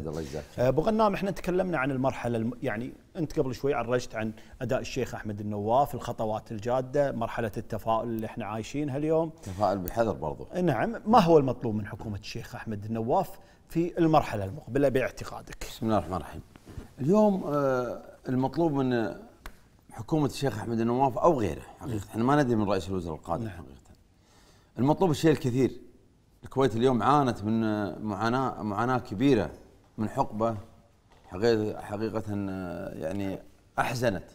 A: أه، ابو غنام احنا تكلمنا عن المرحله الم... يعني انت قبل شوي عرجت عن اداء الشيخ احمد النواف الخطوات الجاده مرحله التفاؤل اللي احنا عايشينها اليوم
B: تفاؤل بحذر برضو
A: نعم ما هو المطلوب من حكومه الشيخ احمد النواف في المرحله
B: المقبله باعتقادك بسم الله الرحمن الرحيم اليوم آه المطلوب من حكومه الشيخ احمد النواف او غيره نعم. حقيقه احنا ما ندري من رئيس الوزراء القادم نعم. حقيقه المطلوب الشيء الكثير الكويت اليوم عانت من معاناه معاناه كبيره من حقبه حقيقه حقيقه يعني احزنت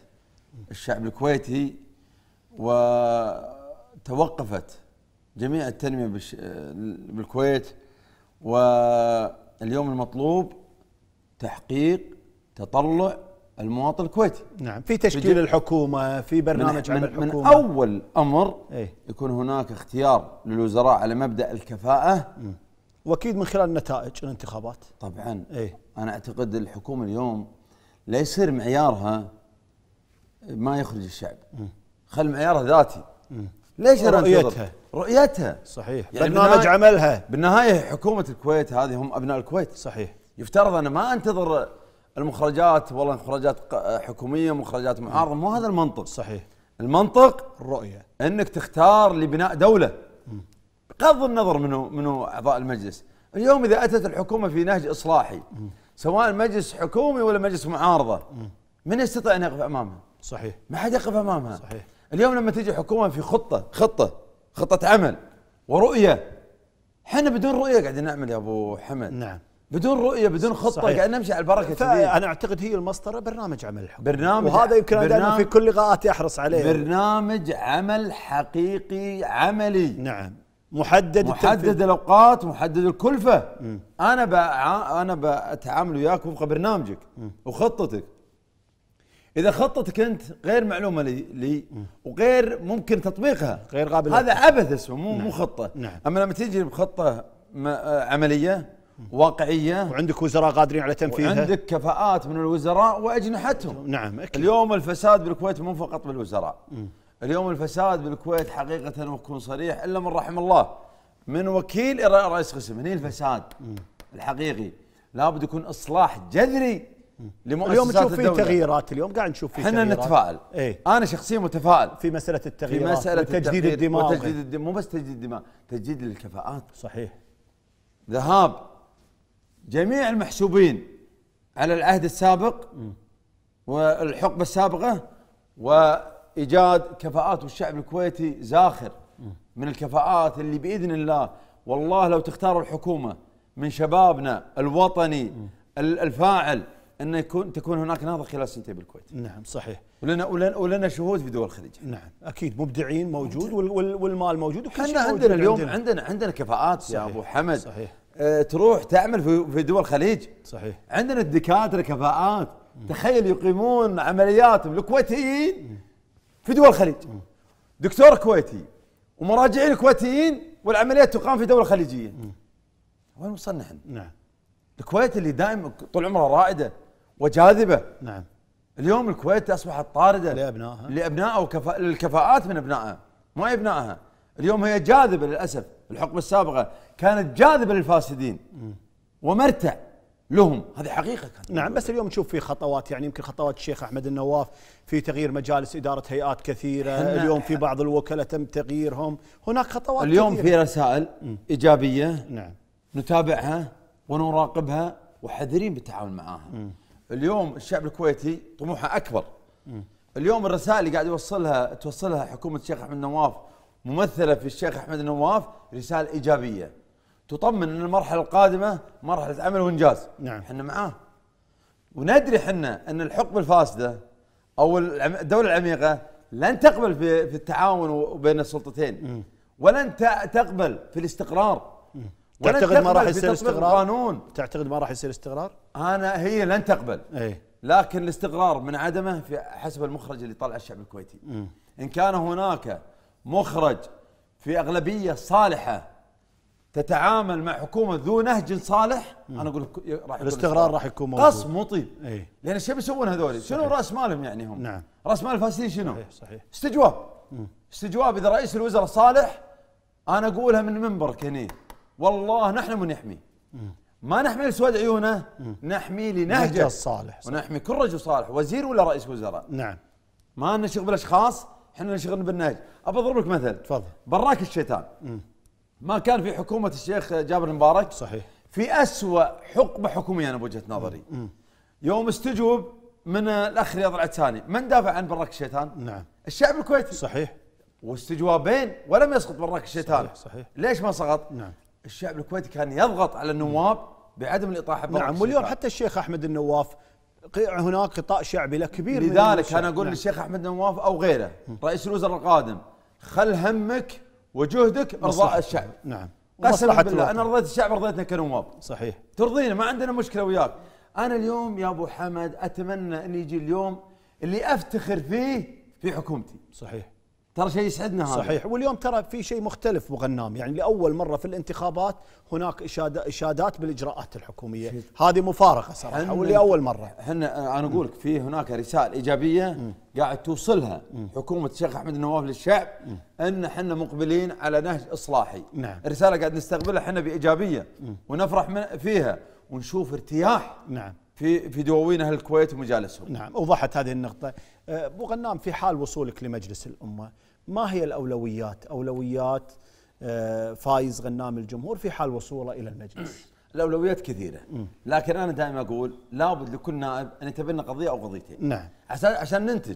B: الشعب الكويتي وتوقفت جميع التنميه بالكويت واليوم المطلوب تحقيق تطلع المواطن الكويتي نعم في تشكيل
A: الحكومه في برنامج من, من, الحكومه من
B: اول امر ايه؟ يكون هناك اختيار للوزراء على مبدا الكفاءه
A: واكيد من خلال نتائج
B: الانتخابات طبعا ايه؟ انا اعتقد الحكومه اليوم لا يصير معيارها ما يخرج الشعب خل معيارها ذاتي مم. ليش رؤيتها رؤيتها صحيح يعني برنامج عملها بالنهايه حكومه الكويت هذه هم ابناء الكويت صحيح يفترض انا ما انتظر المخرجات والله مخرجات حكوميه مخرجات معارضه مو هذا المنطق صحيح المنطق الرؤيه انك تختار لبناء دوله بغض النظر منو منو اعضاء المجلس اليوم اذا اتت الحكومه في نهج اصلاحي سواء مجلس حكومي ولا مجلس معارضه من يستطيع ان يقف امامها صحيح ما حد يقف امامها صحيح اليوم لما تجي حكومه في خطه خطه خطه عمل ورؤيه احنا بدون رؤيه قاعدين نعمل يا ابو حمد نعم بدون رؤيه بدون خطه قاعد نمشي على البركه فانا اعتقد هي المسطره برنامج عمل حق برنامج وهذا يمكن انا في كل لقاءاتي احرص عليه برنامج عمل حقيقي عملي نعم محدد محدد الاوقات محدد الكلفه م. انا بأع... انا بتعامل وياك وفق برنامجك م. وخطتك اذا خطتك انت غير معلومه لي, لي وغير ممكن تطبيقها غير قابل هذا عبث اسمه مو نعم. مو خطه نعم. اما لما تيجي بخطه عمليه واقعيه وعندك وزراء قادرين على تنفيذها وعندك كفاءات من الوزراء واجنحتهم نعم أكيد. اليوم الفساد بالكويت مو فقط بالوزراء م. اليوم الفساد بالكويت حقيقه واكون صريح الا من رحم الله من وكيل الى رئيس قسم هني الفساد م. الحقيقي لابد يكون اصلاح جذري لمؤسسات اليوم نشوف في تغييرات
A: اليوم قاعد نشوف
B: في احنا نتفائل ايه؟ انا شخصيا متفائل في مساله التغييرات في مساله تجديد الدماء وتجديد الدماء مو بس تجديد الدماء تجديد الكفاءات صحيح ذهاب جميع المحسوبين على العهد السابق والحقبة السابقة وإيجاد كفاءات والشعب الكويتي زاخر من الكفاءات اللي بإذن الله والله لو تختار الحكومة من شبابنا الوطني الفاعل أن يكون تكون هناك نهضة خلال سنتين بالكويت نعم صحيح ولنا ولنا, ولنا شهود في دول الخليج نعم اكيد مبدعين موجود والمال موجود وكل شيء عندنا اليوم عندنا عندنا كفاءات صحيح. يا ابو حمد صحيح آه، تروح تعمل في دول الخليج صحيح عندنا الدكاتره كفاءات تخيل يقيمون عملياتهم الكويتيين في دول الخليج دكتور كويتي ومراجعين كويتيين والعمليات تقام في دوله خليجيه وين وصلنا احنا؟ نعم الكويت اللي دائما طول عمرها رائده وجاذبه نعم اليوم الكويت اصبحت طارده لابنائها لابنائها وكفاءات من ابنائها ما ابنائها اليوم هي جاذبه للاسف الحقبه السابقه كانت جاذبه للفاسدين ومرتع لهم
A: هذه حقيقه كانت نعم بس اليوم نشوف في خطوات يعني يمكن خطوات الشيخ احمد النواف في تغيير مجالس اداره هيئات كثيره اليوم في بعض الوكلاء تم تغييرهم هناك خطوات اليوم كثيرة. في
B: رسائل ايجابيه نعم نتابعها ونراقبها وحذرين بالتعامل معها اليوم الشعب الكويتي طموحه اكبر اليوم الرسائل اللي قاعد يوصلها توصلها حكومه الشيخ احمد النواف ممثلة في الشيخ أحمد النواف رسالة إيجابية تطمن أن المرحلة القادمة مرحلة عمل وإنجاز نعم احنا معاه وندري احنا أن الحقبة الفاسدة أو الدولة العميقة لن تقبل في في التعاون بين السلطتين ولن تقبل في الاستقرار
A: ولن تعتقد ما راح يصير استقرار؟
B: قانون تعتقد ما راح يصير استقرار؟ انا هي لن تقبل اي لكن الاستقرار من عدمه في حسب المخرج اللي طلع الشعب الكويتي م. ان كان هناك مخرج في اغلبيه صالحه تتعامل مع حكومه ذو نهج صالح مم. انا اقول لك راح الاستقرار راح يكون موجود قص مو طيب ايه؟ لان شو بيسوون هذول؟ شنو راس مالهم يعني هم؟ نعم راس مال الفاسدين شنو؟ صحيح صحيح استجواب مم. استجواب اذا رئيس الوزراء صالح انا اقولها من منبرك هني والله نحن من يحمي ما نحمي لسواد عيونه نحمي لنهجه الصالح ونحمي كل رجل صالح وزير ولا رئيس وزراء نعم ما لنا شغل بالاشخاص احنا نشغل بالنهج ابى اضرب لك مثل تفضل براك الشيطان ما كان في حكومه الشيخ جابر المبارك صحيح في أسوأ حقبه حكوميه انا بوجهه نظري مم. يوم استجوب من الاخ رياض العتاني من دافع عن براك الشيطان نعم الشعب الكويتي صحيح واستجوابين ولم يسقط براك الشيطان صحيح صحيح ليش ما سقط نعم الشعب الكويتي كان يضغط على النواب بعدم الاطاحه
A: براك نعم واليوم حتى الشيخ احمد النواف هناك قطاع شعبي له كبير لذلك انا اقول نعم. للشيخ نعم. احمد
B: نواف او غيره رئيس الوزراء القادم خل همك وجهدك ارضاء الشعب
C: نعم قسم بالله انا
B: رضيت الشعب رضيتنا كنواب صحيح ترضينا ما عندنا مشكله وياك انا اليوم يا ابو حمد اتمنى ان يجي اليوم اللي افتخر فيه في حكومتي صحيح ترى شيء يسعدنا هذا صحيح واليوم ترى في شيء مختلف
A: وغنام يعني لاول مره في الانتخابات هناك اشادات بالاجراءات الحكوميه
B: هذه مفارقه صراحه ولاول مره احنا انا اقول لك في هناك رسائل ايجابيه م. قاعد توصلها م. حكومه الشيخ احمد النواف للشعب م. ان احنا مقبلين على نهج اصلاحي نعم. الرساله قاعد نستقبلها احنا بايجابيه م. ونفرح فيها ونشوف ارتياح نعم في في دواوين اهل الكويت ومجالسهم. نعم اوضحت هذه النقطه.
A: أه، ابو غنام في حال وصولك لمجلس الامه ما هي الاولويات؟ اولويات أه، فايز غنام الجمهور في حال وصوله الى المجلس.
B: الاولويات كثيره لكن انا دائما اقول لابد لكل نائب ان يتبنى قضيه او قضيتين. نعم. عشان عشان ننتج.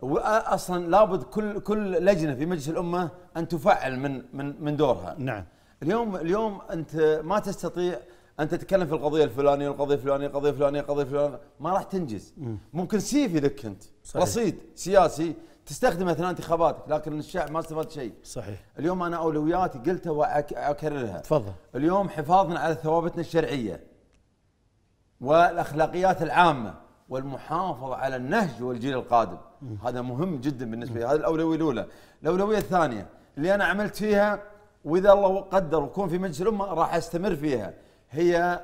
B: واصلا لابد كل كل لجنه في مجلس الامه ان تفعل من من من دورها. نعم. اليوم اليوم انت ما تستطيع انت تتكلم في القضيه الفلانيه والقضيه الفلانيه القضيه الفلانيه القضيه الفلانيه ما راح تنجز ممكن سيفي لك انت صحيح. رصيد سياسي تستخدمه اثناء انتخاباتك لكن الشعب ما استفاد شيء صحيح اليوم انا اولوياتي قلتها واكررها تفضل اليوم حفاظنا على ثوابتنا الشرعيه والاخلاقيات العامه والمحافظه على النهج والجيل القادم م. هذا مهم جدا بالنسبه لي هذه الاولويه الاولى الاولويه الثانيه اللي انا عملت فيها واذا الله قدر وكون في مجلس الامه راح استمر فيها هي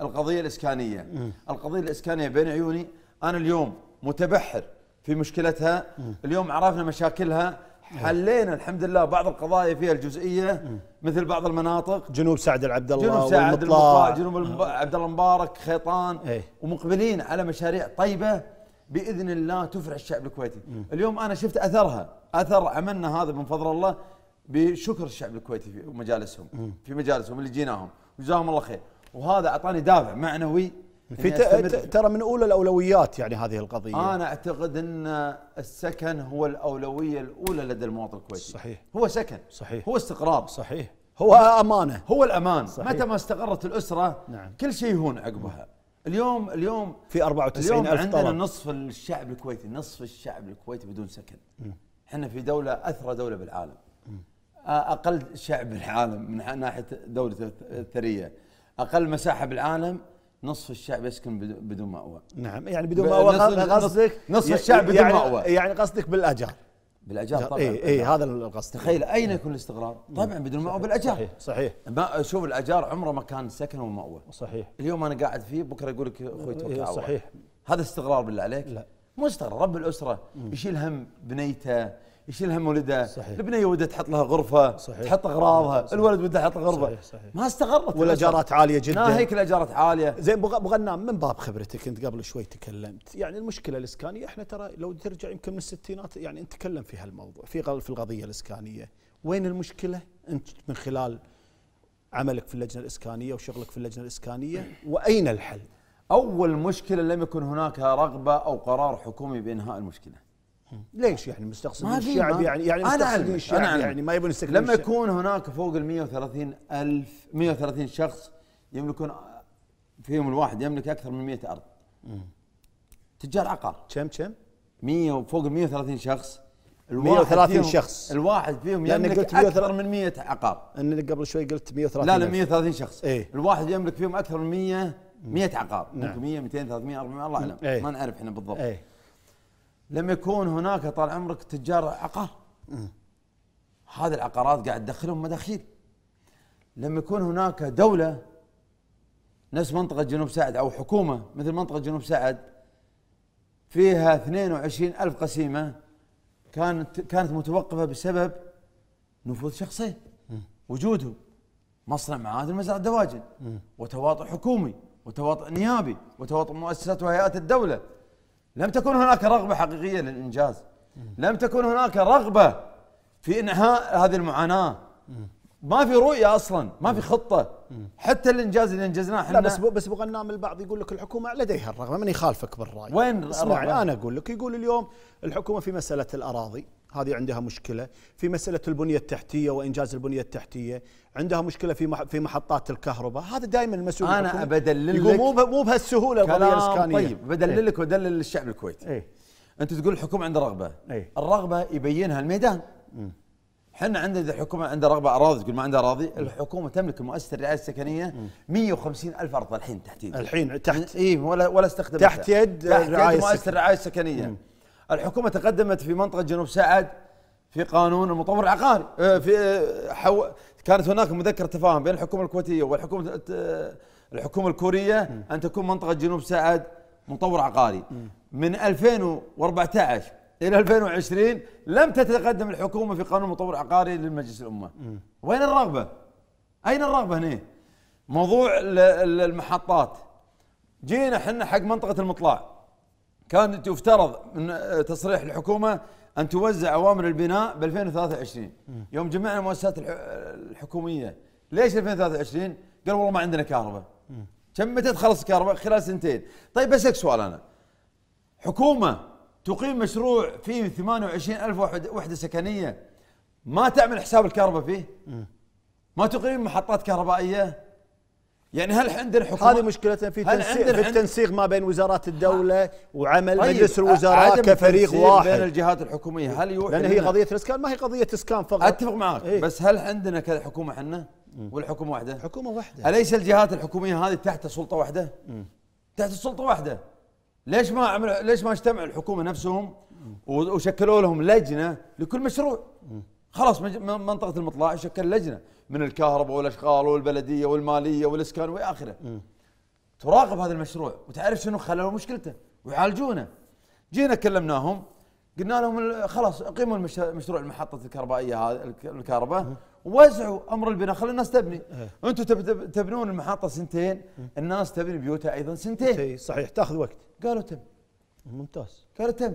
B: القضيه الاسكانيه مم. القضيه الاسكانيه بين عيوني انا اليوم متبحر في مشكلتها مم. اليوم عرفنا مشاكلها حلينا الحمد لله بعض القضايا فيها الجزئيه مم. مثل بعض المناطق جنوب سعد العبد الله جنوب سعد جنوب عبد الله مبارك خيطان ايه؟ ومقبلين على مشاريع طيبه باذن الله تفرح الشعب الكويتي مم. اليوم انا شفت اثرها اثر عملنا هذا من فضل الله بشكر الشعب الكويتي في مجالسهم مم. في مجالسهم اللي جيناهم جزاهم الله خير وهذا اعطاني دافع معنوي في
A: ترى من اولى الاولويات يعني هذه القضيه
B: انا اعتقد ان السكن هو الاولويه الاولى لدى المواطن الكويتي صحيح هو سكن صحيح هو استقرار صحيح هو امانه هو الامان صحيح. متى ما استقرت الاسره نعم. كل شيء يهون عقبها اليوم اليوم في 94 اليوم الف عندنا طلب. نصف الشعب الكويتي نصف الشعب الكويتي بدون سكن احنا في دوله اثرى دوله بالعالم اقل شعب بالعالم من ناحيه دولته الثريه اقل مساحه بالعالم نصف الشعب يسكن بدون مأوى نعم يعني بدون مأوى قصدك نصف الشعب بدون يعني مأوى يعني قصدك بالاجار بالاجار طبعا اي اي هذا القصد تخيل اين يكون الاستقرار؟ نعم. طبعا بدون مأوى بالاجار صحيح صحيح ما شوف الاجار عمره ما كان سكن ومأوى صحيح اليوم انا قاعد فيه بكره يقول لك اخوي توكل إيه، صحيح هذا استقرار بالله عليك؟ لا مو استقرار رب الاسره يشيل هم بنيته يشيل هم ولده صحيح. البنيه وده تحط لها غرفه صحيح. تحط اغراضها الولد وده يحط غرفه صحيح. صحيح. ما استغربت والاجارات عاليه جدا ناهيك الاجارات عاليه
A: زين ابو غنام من باب خبرتك انت قبل شوي تكلمت يعني المشكله الاسكانيه احنا ترى لو ترجع يمكن من الستينات يعني نتكلم في هالموضوع في في القضيه الاسكانيه وين المشكله
B: انت من خلال عملك في اللجنه الاسكانيه وشغلك في اللجنه الاسكانيه واين الحل اول مشكله لم يكن هناك رغبه او قرار حكومي بانهاء المشكله ليش يعني مستقصد الشعب يعني يعني مستقصدين الشعب أنا يعني ما يبون يستقصدين لما يكون هناك فوق ال 130 ألف 130 شخص يملكون فيهم الواحد يملك أكثر من 100 أرض تجار عقار كم كم؟ 100 وفوق ال 130 شخص 130 شخص الواحد فيهم يملك قلت اكثر من 100 عقار انك قبل شوي قلت 130 لا لا 130 شخص ايه؟ الواحد يملك فيهم اكثر من 100 100 عقار نعم. 100 200 300 400 الله اعلم ايه؟ ما نعرف احنا بالضبط ايه؟ لم يكون هناك طال عمرك تجار عقار هذه العقارات قاعد تدخلهم مداخيل لما يكون هناك دولة نفس منطقة جنوب سعد أو حكومة مثل منطقة جنوب سعد فيها 22 ألف قسيمة كانت كانت متوقفة بسبب نفوذ شخصين وجودهم مصنع معادن مزرعة دواجن وتواطؤ حكومي وتواطؤ نيابي وتواطؤ مؤسسات وهيئات الدولة لم تكن هناك رغبه حقيقيه للانجاز لم تكن هناك رغبه في انهاء هذه المعاناه ما في رؤيه اصلا ما في خطه حتى الانجاز اللي انجزناه احنا بس بس بغنام
A: البعض يقول لك الحكومه لديها الرغبه من يخالفك بالراي وين اسمعني انا اقول لك يقول اليوم الحكومه في مساله الاراضي هذه عندها مشكله في مساله البنيه التحتيه وانجاز البنيه التحتيه عندها مشكله في في محطات الكهرباء هذا دائما المسؤول انا ابدل لك مو
B: مو بهالسهوله القضيه الاسكانيه طيب بدلل لك إيه. ودلل للشعب الكويتي ايه؟ انت تقول الحكومه عندها رغبه ايه؟ الرغبه يبينها الميدان احنا عندنا اذا الحكومه عندها رغبه اراضي تقول ما عندها اراضي الحكومه تملك مؤسسه الرعايه السكنيه 150 الف ارض الحين تحت الحين تحت اي ولا ولا استخدمت تحت يد تحت مؤسسه الرعايه السكنيه الحكومه تقدمت في منطقه جنوب سعد في قانون المطور العقاري آه، في آه، حو... كانت هناك مذكره تفاهم بين الحكومه الكويتيه والحكومه آه، الحكومه الكوريه ان تكون منطقه جنوب سعد مطور عقاري من 2014 الى 2020 لم تتقدم الحكومه في قانون مطور عقاري للمجلس الامه وين الرغبه اين الرغبه هنا موضوع المحطات جينا احنا حق منطقه المطلع كانت يفترض من تصريح الحكومه ان توزع اوامر البناء ب 2023 يوم جمعنا المؤسسات الحكوميه ليش 2023 قال والله ما عندنا كهرباء كم متى تخلص الكهرباء خلال سنتين طيب بسك سؤال انا حكومه تقيم مشروع فيه 28000 وحده سكنيه ما تعمل حساب الكهرباء فيه ما تقيم محطات كهربائيه يعني هل عندنا حكومه هذه مشكلتنا في تنسيق في التنسيق ما بين وزارات الدوله وعمل طيب مجلس الوزراء كفريق واحد بين الجهات الحكوميه هل يوحي لان هي قضيه
A: الاسكان ما هي قضيه اسكان فقط اتفق معك إيه؟
B: بس هل عندنا كذا حكومه احنا والحكومه واحده؟ حكومه واحده اليس الجهات الحكوميه هذه تحت سلطه واحده؟ م. تحت سلطه واحده ليش ما عمل... ليش ما اجتمعوا الحكومه نفسهم وشكلوا لهم لجنه لكل مشروع؟ م. خلاص منطقه المطلع شكل لجنه من الكهرباء والاشغال والبلديه والماليه والاسكان والى اخره تراقب هذا المشروع وتعرف شنو خلل ومشكلته ويعالجونه جينا كلمناهم قلنا لهم خلاص اقيموا المشروع المحطه الكهربائيه هذه الكهرباء ووزعوا امر البناء خلي الناس تبني إيه. انتم تبنون المحطه سنتين الناس تبني بيوتها ايضا سنتين إيه، صحيح تاخذ وقت قالوا تم ممتاز تم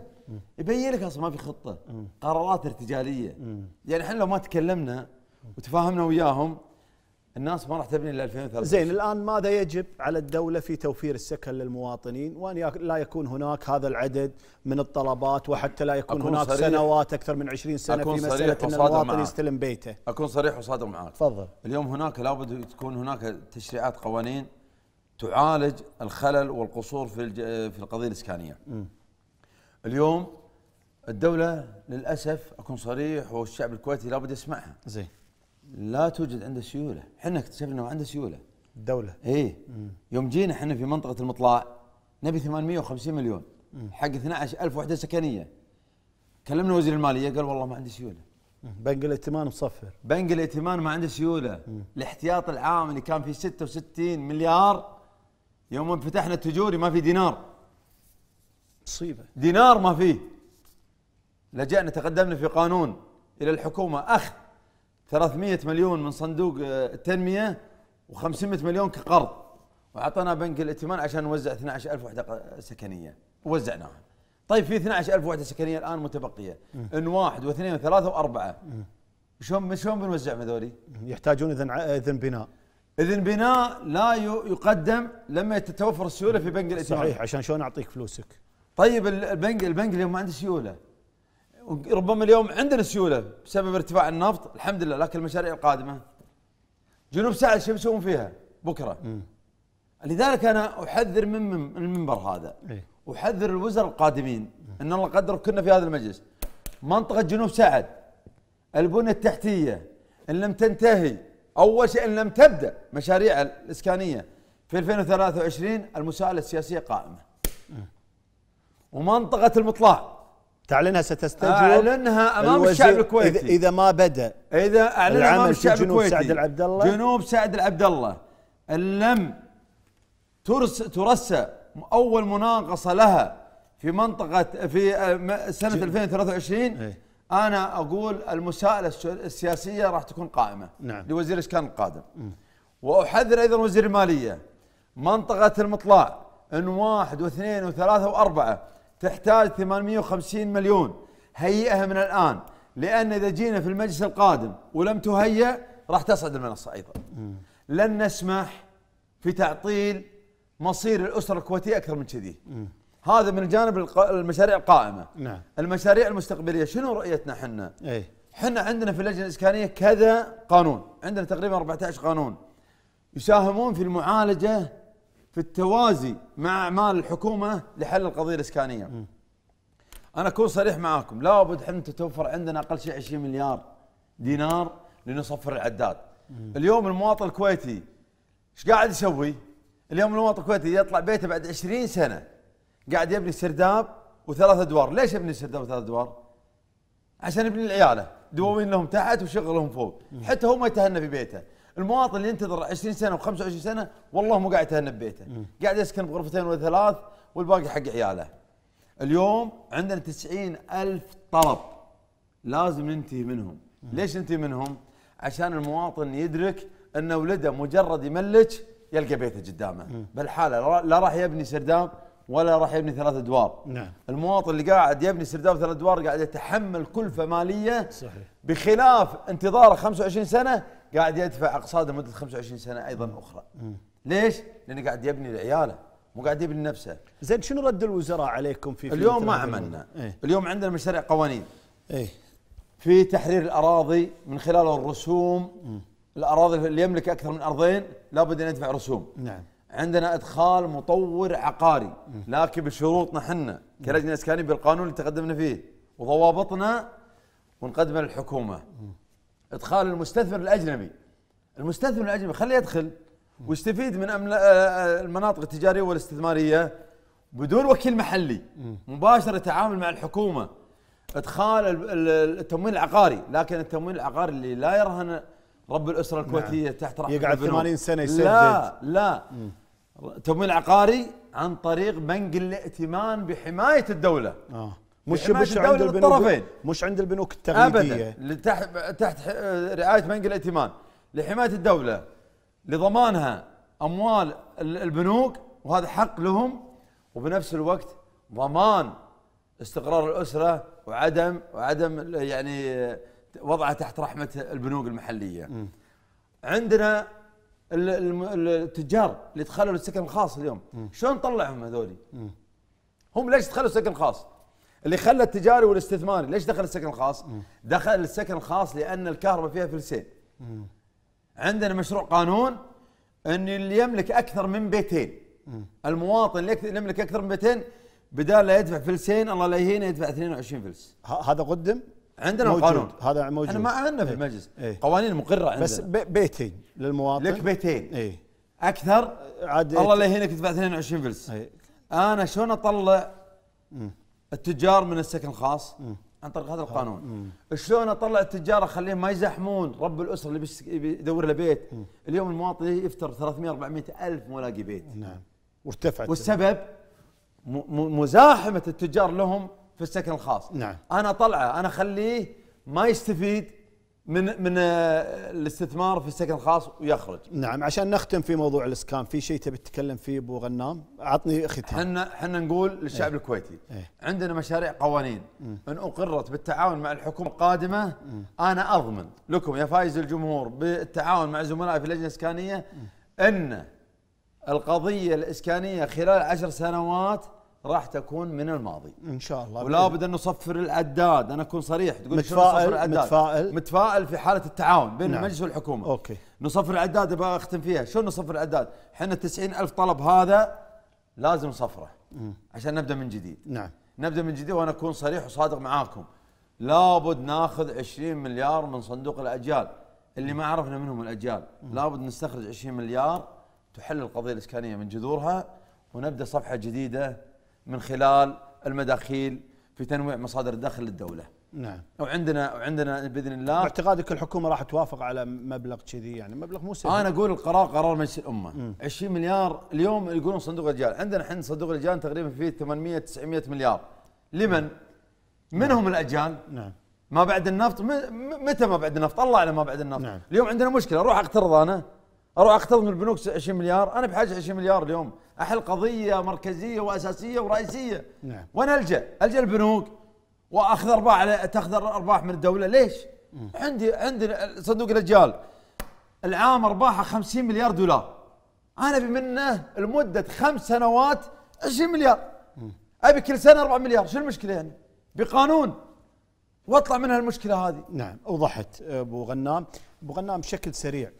B: يبين لك اصلا ما في خطه قرارات ارتجاليه يعني احنا لو ما تكلمنا وتفاهمنا وياهم الناس ما راح تبني الا 2030 زين الان ماذا يجب على الدوله في
A: توفير السكن للمواطنين وان لا يكون هناك هذا العدد من الطلبات وحتى
B: لا يكون هناك صريح سنوات
A: اكثر من 20 سنه في مساله ان المواطن يستلم
B: بيته اكون صريح وصادق معك تفضل اليوم هناك لابد تكون هناك تشريعات قوانين تعالج الخلل والقصور في في القضيه الاسكانيه م. اليوم الدولة للأسف أكون صريح والشعب الكويتي لابد يسمعها زين لا توجد عنده سيولة احنا اكتشفنا انه عنده سيولة الدولة إيه يوم جينا احنا في منطقة المطلع نبي 850 مليون مم. حق 12000 وحدة سكنية كلمنا وزير المالية قال والله ما عندي سيولة بنك الائتمان مصفر بنك الائتمان ما عنده سيولة مم. الاحتياط العام اللي كان فيه 66 مليار يوم فتحنا التجوري ما في دينار مصيبة دينار ما فيه لجأنا تقدمنا في قانون إلى الحكومة أخذ 300 مليون من صندوق آه، التنمية و500 مليون كقرض وأعطانا بنك الائتمان عشان نوزع 12000 وحدة سكنية وزعناها طيب في 12000 وحدة سكنية الآن متبقية إن واحد واثنين وثلاثة وأربعة شلون شلون بنوزعهم هذولي؟ يحتاجون اذن اذن بناء اذن بناء لا يقدم لما تتوفر السيوله في بنك الائتمان صحيح عشان شلون اعطيك فلوسك طيب البنك البنك اليوم ما عنده سيوله ربما اليوم عندنا سيوله بسبب ارتفاع النفط الحمد لله لكن المشاريع القادمه جنوب ساعد شو بيسوون فيها بكره م. لذلك انا احذر من المنبر هذا إيه؟ احذر الوزراء القادمين ان الله قدر كنا في هذا المجلس منطقه جنوب سعد البنيه التحتيه ان لم تنتهي اول شيء ان لم تبدا مشاريع الاسكانيه في 2023 المساءله السياسيه قائمه ومنطقة المطلع تعلنها ستستجوب اعلنها امام الشعب الكويتي اذا,
A: ما بدا
B: اذا اعلنها امام الشعب جنوب الكويتي سعد العبد الله جنوب سعد العبد الله ان لم ترس ترسى اول مناقصه لها في منطقه في آه، سنه 2023 ايه انا اقول المساءله السياسيه راح تكون قائمه نعم لوزير الاسكان القادم واحذر ايضا وزير الماليه منطقه المطلع ان واحد واثنين وثلاثه واربعه تحتاج 850 مليون هيئها من الان لان اذا جينا في المجلس القادم ولم تهيئ راح تصعد المنصه ايضا لن نسمح في تعطيل مصير الاسره الكويتيه اكثر من كذي هذا من جانب المشاريع القائمه نعم المشاريع المستقبليه شنو رؤيتنا احنا؟ احنا إيه. عندنا في اللجنه الاسكانيه كذا قانون عندنا تقريبا 14 قانون يساهمون في المعالجه في التوازي مع اعمال الحكومه لحل القضيه الاسكانيه. انا اكون صريح معاكم لابد احنا تتوفر عندنا اقل شيء 20 مليار دينار لنصفر العداد. اليوم المواطن الكويتي ايش قاعد يسوي؟ اليوم المواطن الكويتي يطلع بيته بعد 20 سنه قاعد يبني سرداب وثلاث ادوار، ليش يبني سرداب وثلاث ادوار؟ عشان يبني لعياله، دواوين لهم تحت وشغلهم فوق، حتى هو ما يتهنى في بيته، المواطن اللي ينتظر 20 سنه و25 سنه والله مو قاعد يتهنى ببيته قاعد يسكن بغرفتين وثلاث والباقي حق عياله اليوم عندنا 90 ألف طلب لازم ننتهي منهم ليش ننتهي منهم عشان المواطن يدرك ان ولده مجرد يملك يلقى بيته قدامه بالحاله لا راح يبني سرداب ولا راح يبني ثلاث ادوار نعم المواطن اللي قاعد يبني سرداب ثلاث ادوار قاعد يتحمل كلفه ماليه صحيح بخلاف انتظاره 25 سنه قاعد يدفع اقساط لمده 25 سنه ايضا اخرى ليش؟ لانه قاعد يبني لعياله مو قاعد يبني نفسه زين شنو رد الوزراء عليكم في, في اليوم ما عملنا ايه؟ اليوم عندنا مشاريع قوانين ايه؟ في تحرير الاراضي من خلال الرسوم مم. الاراضي اللي يملك اكثر من ارضين لابد ان يدفع رسوم نعم عندنا ادخال مطور عقاري مم. لكن بشروطنا احنا كلجنه اسكانيه بالقانون اللي تقدمنا فيه وضوابطنا ونقدمه للحكومه مم. ادخال المستثمر الاجنبي المستثمر الاجنبي خليه يدخل ويستفيد من المناطق التجاريه والاستثماريه بدون وكيل محلي مباشره تعامل مع الحكومه ادخال التمويل العقاري لكن التمويل العقاري اللي لا يرهن رب الاسره الكويتيه نعم. تحت رحمه يقعد 80 سنه يسدد لا لا تمويل عقاري عن طريق بنك الائتمان بحمايه الدوله آه. مش يعني مش عند البنوك
A: مش عند البنوك التقليديه
B: ابدا تحت تحت رعايه بنك الائتمان لحمايه الدوله لضمانها اموال البنوك وهذا حق لهم وبنفس الوقت ضمان استقرار الاسره وعدم وعدم يعني وضعها تحت رحمه البنوك المحليه. م. عندنا التجار اللي دخلوا السكن الخاص اليوم شلون نطلعهم هذولي؟ هم ليش دخلوا السكن الخاص؟ اللي خلى التجاري والاستثماري ليش دخل السكن الخاص؟ دخل السكن الخاص لان الكهرباء فيها فلسين عندنا مشروع قانون ان اللي يملك اكثر من بيتين المواطن اللي يملك اكثر من بيتين بدال لا يدفع فلسين الله لا يهينه يدفع 22 فلس هذا قدم عندنا موجود. قانون هذا موجود احنا ما عندنا في إيه. المجلس ايه. قوانين مقره عندنا بس بيتين للمواطن لك بيتين ايه. اكثر عاد الله لا إيه. يهينك تدفع 22 فلس ايه. انا شلون اطلع التجار من السكن الخاص عن طريق هذا القانون شلون اطلع التجار اخليهم ما يزحمون رب الاسره اللي يدور له بيت اليوم المواطن يفتر 300 400 الف ما يلاقي بيت نعم وارتفعت والسبب مزاحمه التجار لهم في السكن الخاص نعم انا اطلعه انا اخليه ما يستفيد من من آه، الاستثمار
A: في السكن الخاص ويخرج نعم عشان نختم في موضوع الاسكان في شيء تبي تتكلم فيه ابو غنام
B: اعطني ختام احنا احنا نقول للشعب ايه الكويتي ايه عندنا مشاريع قوانين م. ان اقرت بالتعاون مع الحكومه القادمه م. انا اضمن لكم يا فايز الجمهور بالتعاون مع زملائي في اللجنه الاسكانيه
C: م.
B: ان القضيه الاسكانيه خلال عشر سنوات راح تكون من الماضي
C: ان شاء الله ولا بد
B: ان نصفر الاعداد انا اكون صريح تقول متفائل الأعداد. متفائل متفائل في حاله التعاون بين نعم. المجلس والحكومه اوكي نصفر الاعداد ابغى اختم فيها شلون نصفر الاعداد احنا 90000 طلب هذا لازم نصفره عشان نبدا من جديد نعم نبدا من جديد وانا اكون صريح وصادق معاكم لابد ناخذ 20 مليار من صندوق الاجيال اللي ما عرفنا منهم الاجيال لابد نستخرج 20 مليار تحل القضيه الاسكانيه من جذورها ونبدا صفحه جديده من خلال المداخيل في تنويع مصادر الدخل للدولة نعم وعندنا وعندنا باذن الله باعتقادك الحكومه راح توافق على مبلغ كذي يعني مبلغ مو سهل انا اقول القرار قرار مجلس الامه 20 مليار اليوم يقولون صندوق الرجال عندنا احنا صندوق الرجال تقريبا فيه 800 900 مليار لمن؟ نعم. منهم نعم. الاجيال نعم ما بعد النفط متى ما بعد النفط الله اعلم ما بعد النفط نعم. اليوم عندنا مشكله روح اقترض انا اروح اقترض من البنوك 20 مليار انا بحاجه 20 مليار اليوم احل قضيه مركزيه واساسيه ورئيسيه نعم وين الجا؟ الجا البنوك واخذ ارباح تاخذ ارباح من الدوله ليش؟ م. عندي عندي صندوق الاجيال العام ارباحه 50 مليار دولار انا ابي منه لمده خمس سنوات 20 مليار م. ابي كل سنه 4 مليار شو المشكله يعني؟ بقانون واطلع من هالمشكله هذه
A: نعم اوضحت
B: ابو غنام ابو غنام بشكل
A: سريع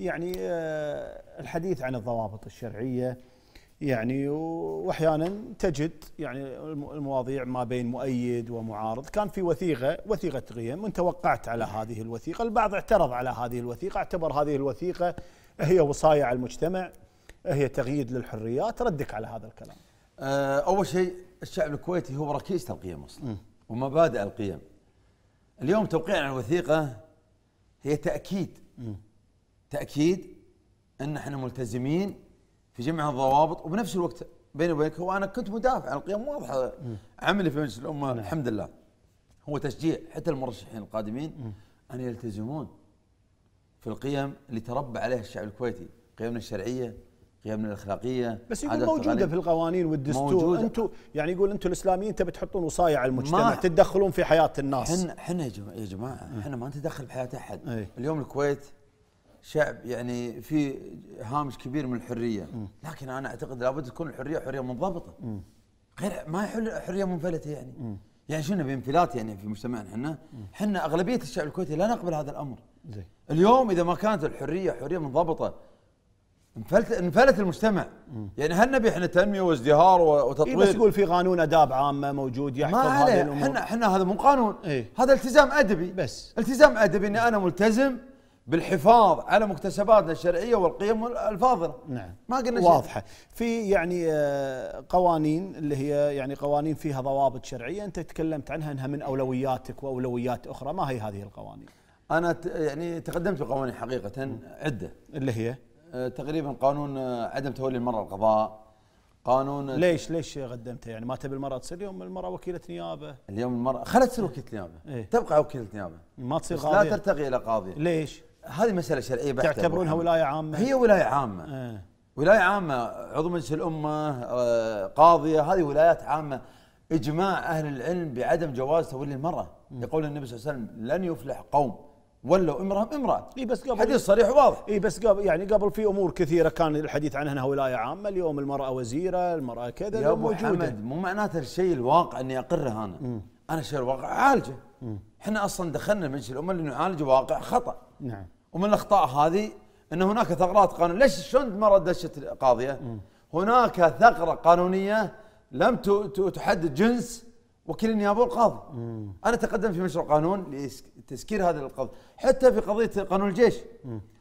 A: يعني آه، الحديث عن الضوابط الشرعيه يعني واحيانا تجد يعني المواضيع ما بين مؤيد ومعارض كان في وثيقه وثيقه غيم من وقعت على هذه الوثيقه البعض اعترض على هذه الوثيقه اعتبر هذه الوثيقه هي وصايه على المجتمع هي تغييد للحريات ردك على هذا الكلام
B: آه، اول شيء الشعب الكويتي هو ركيزه القيم اصلا ومبادئ القيم اليوم توقيع على الوثيقه هي تاكيد م. تاكيد ان احنا ملتزمين في جميع الضوابط وبنفس الوقت بيني وبينك هو انا كنت مدافع عن القيم واضحه عملي في مجلس الامه نعم. الحمد لله هو تشجيع حتى المرشحين القادمين مم. ان يلتزمون في القيم اللي تربى عليها الشعب الكويتي قيمنا الشرعيه قيمنا الاخلاقيه بس يقول موجوده في
A: القوانين والدستور انتم يعني يقول انتم الاسلاميين تبي تحطون وصايا على المجتمع تتدخلون في
B: حياه الناس احنا احنا يا جماعه احنا ما نتدخل بحياه احد ايه؟ اليوم الكويت شعب يعني في هامش كبير من الحريه لكن انا اعتقد لابد تكون الحريه حريه منضبطه غير ما يحل حريه منفلته يعني يعني شنو بانفلات يعني في مجتمعنا احنا احنا اغلبيه الشعب الكويتي لا نقبل هذا الامر زي. اليوم اذا ما كانت الحريه حريه منضبطه انفلت انفلت المجتمع م. يعني هل نبي احنا تنميه وازدهار وتطوير إيه بس تقول في قانون اداب عامه موجود يحكم هذه الامور احنا احنا هذا مو قانون إيه؟ هذا التزام ادبي بس التزام ادبي اني انا ملتزم بالحفاظ على مكتسباتنا الشرعيه والقيم الفاضله نعم ما قلنا شيء واضحه في يعني
A: آه، قوانين اللي هي يعني قوانين فيها ضوابط شرعيه انت تكلمت عنها انها من
B: اولوياتك واولويات اخرى ما هي هذه القوانين انا يعني تقدمت بقوانين حقيقه عده اللي هي آه، تقريبا قانون آه، عدم تولي المراه القضاء قانون ليش ليش قدمته
A: يعني ما تبي المراه تصير اليوم المراه وكيله نيابه
B: اليوم المراه خلت تصير وكيله نيابه إيه؟ تبقى وكيله نيابه ما تصير قاضيه لا ترتقي الى قاضيه ليش هذه مسألة شرعية بحتة تعتبرونها ولاية عامة؟ هي ولاية عامة اه. ولاية عامة عضو مجلس الأمة آه، قاضية هذه ولايات عامة إجماع أهل العلم بعدم جواز تولي المرأة يقول النبي صلى الله عليه وسلم لن يفلح قوم ولوا امراه امراه اي بس قبل حديث
A: صريح وواضح اي بس قبل يعني قبل في امور كثيره كان الحديث عنها انها ولايه عامه اليوم المراه وزيره
B: المراه كذا يا ابو حمد مو معناته الشيء الواقع اني اقره انا م. انا الشيء الواقع اعالجه احنا اصلا دخلنا مجلس الامه لنعالج واقع خطا نعم ومن الاخطاء هذه ان هناك ثغرات قانونيه ليش شلون مره دشت القاضيه؟ هناك ثغره قانونيه لم تحدد جنس وكيل النيابه والقاضي. انا تقدم في مشروع قانون لتسكير هذا القضيه، حتى في قضيه قانون الجيش.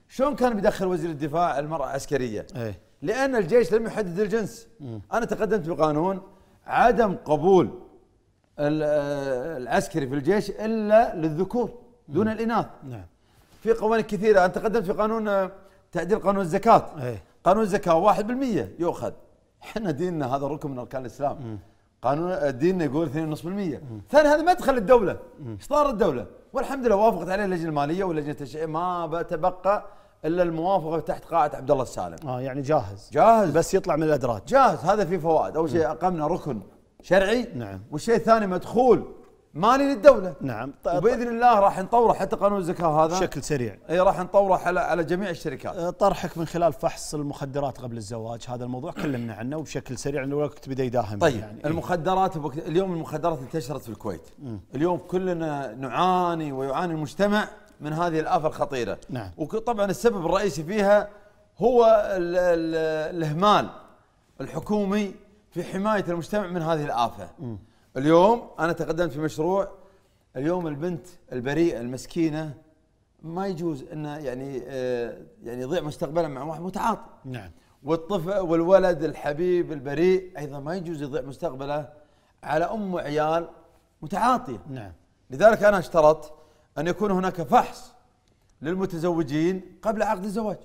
B: شلون كان بيدخل وزير الدفاع المراه عسكريه؟ ايه؟ لان الجيش لم يحدد الجنس. مم. انا تقدمت بقانون عدم قبول آه، العسكري في الجيش الا للذكور دون نعم. الاناث نعم في قوانين كثيره انت قدمت في قانون آه، تعديل قانون الزكاه أي. قانون الزكاه 1% يؤخذ احنا ديننا هذا ركن من اركان الاسلام مم. قانون آه، ديننا يقول 2.5% ثاني هذا مدخل الدوله اصدار الدوله والحمد لله وافقت عليه اللجنه الماليه واللجنه التشريعيه ما تبقى الا الموافقه تحت قاعه عبد الله السالم اه يعني جاهز جاهز بس يطلع من الادراج جاهز هذا فيه فوائد اول شيء اقمنا ركن شرعي نعم والشيء الثاني مدخول مالي للدوله نعم وباذن الله راح نطوره حتى قانون الزكاه هذا بشكل سريع اي راح نطوره على على جميع الشركات
A: أه، طرحك من خلال فحص المخدرات قبل الزواج هذا الموضوع كلمنا عنه وبشكل
B: سريع لانه الوقت بدا يداهم طيب يعني المخدرات إيه؟ اليوم المخدرات انتشرت في الكويت م. اليوم كلنا نعاني ويعاني المجتمع من هذه الافه الخطيره نعم وطبعا السبب الرئيسي فيها هو الاهمال الحكومي في حمايه المجتمع من هذه الافه. اليوم انا تقدمت في مشروع اليوم البنت البريئه المسكينه ما يجوز ان يعني آه يعني يضيع مستقبلها مع واحد متعاطي. نعم. والطفل والولد الحبيب البريء ايضا ما يجوز يضيع مستقبله على ام وعيال متعاطيه. نعم. لذلك انا اشترطت ان يكون هناك فحص للمتزوجين قبل عقد الزواج.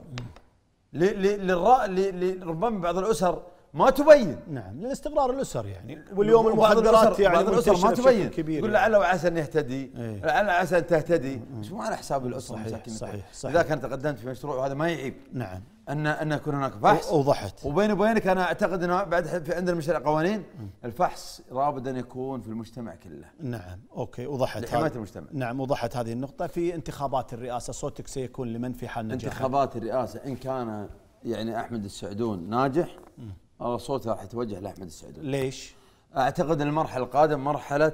B: للربما بعض الاسر ما تبين نعم للاستقرار الاسر يعني واليوم المخدرات يعني, يعني بعض الاسر ما تبين كبير يقول يعني. لعل وعسى ان يهتدي ايه لعل وعسى ان تهتدي مش مو على حساب الاسره صحيح صحيح, صحيح, صحيح اذا كان تقدمت في مشروع وهذا ما يعيب نعم ان ان يكون هناك فحص اوضحت وبيني وبينك انا اعتقد انه بعد في عندنا مشاريع قوانين الفحص رابد ان يكون في المجتمع كله نعم اوكي وضحت لحمايه المجتمع
A: نعم وضحت هذه النقطه في انتخابات الرئاسه صوتك سيكون لمن في حال نجاح انتخابات
B: الرئاسه ان كان يعني احمد السعدون ناجح والله صوتي راح يتوجه لاحمد السعدون ليش؟ اعتقد ان المرحله القادمه مرحله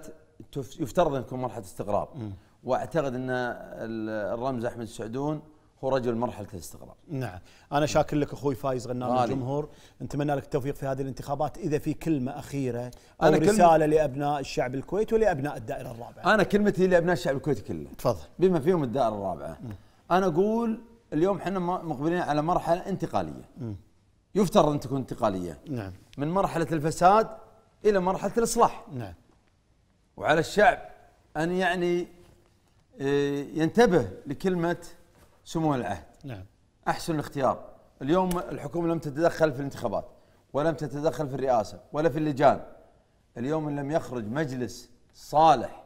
B: يفترض ان تكون مرحله استقرار مم. واعتقد ان الرمز احمد السعدون هو رجل مرحله الاستقرار.
A: نعم، انا شاكر لك اخوي فايز غنام الجمهور، نتمنى لك التوفيق في هذه الانتخابات، اذا في كلمه اخيره او أنا رساله كلمة لابناء الشعب الكويتي ولابناء الدائره الرابعه.
B: انا كلمتي لابناء الشعب الكويتي كله. تفضل. بما فيهم الدائره الرابعه. مم. انا اقول اليوم احنا مقبلين على مرحله انتقاليه. مم. يفترض ان تكون انتقاليه نعم من مرحله الفساد الى مرحله الاصلاح نعم وعلى الشعب ان يعني آه، ينتبه لكلمه سمو العهد نعم احسن الاختيار اليوم الحكومه لم تتدخل في الانتخابات ولم تتدخل في الرئاسه ولا في اللجان اليوم ان لم يخرج مجلس صالح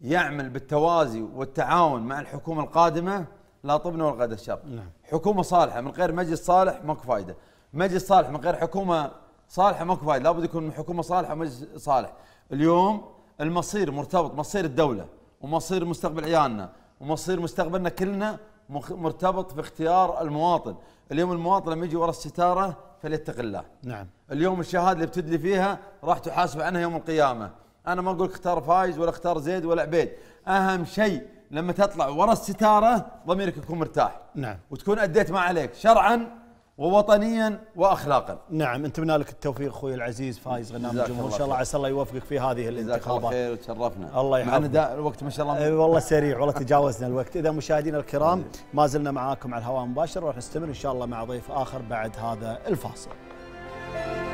B: يعمل بالتوازي والتعاون مع الحكومه القادمه لا طبنا ولا غدا الشر نعم. حكومه صالحه من غير مجلس صالح ماكو فائده مجلس صالح من غير حكومه صالحه ماكو فايده لابد يكون حكومه صالحه ومجلس صالح اليوم المصير مرتبط مصير الدوله ومصير مستقبل عيالنا ومصير مستقبلنا كلنا مرتبط في اختيار المواطن اليوم المواطن لما يجي ورا الستاره فليتق الله نعم اليوم الشهاده اللي بتدلي فيها راح تحاسب عنها يوم القيامه انا ما اقول اختار فايز ولا اختار زيد ولا عبيد اهم شيء لما تطلع ورا الستاره ضميرك يكون مرتاح نعم وتكون اديت ما عليك شرعا ووطنيا واخلاقا. نعم انت منالك التوفيق
A: اخوي العزيز فايز غنام الجمهور ان شاء الله عسى الله يوفقك في هذه الانتخابات. الله خير وتشرفنا. الله يحفظك. معنا الوقت ما شاء الله. اي والله سريع والله تجاوزنا الوقت، اذا مشاهدينا الكرام إيه. ما زلنا معاكم على الهواء مباشر وراح نستمر ان شاء الله مع ضيف اخر بعد هذا الفاصل.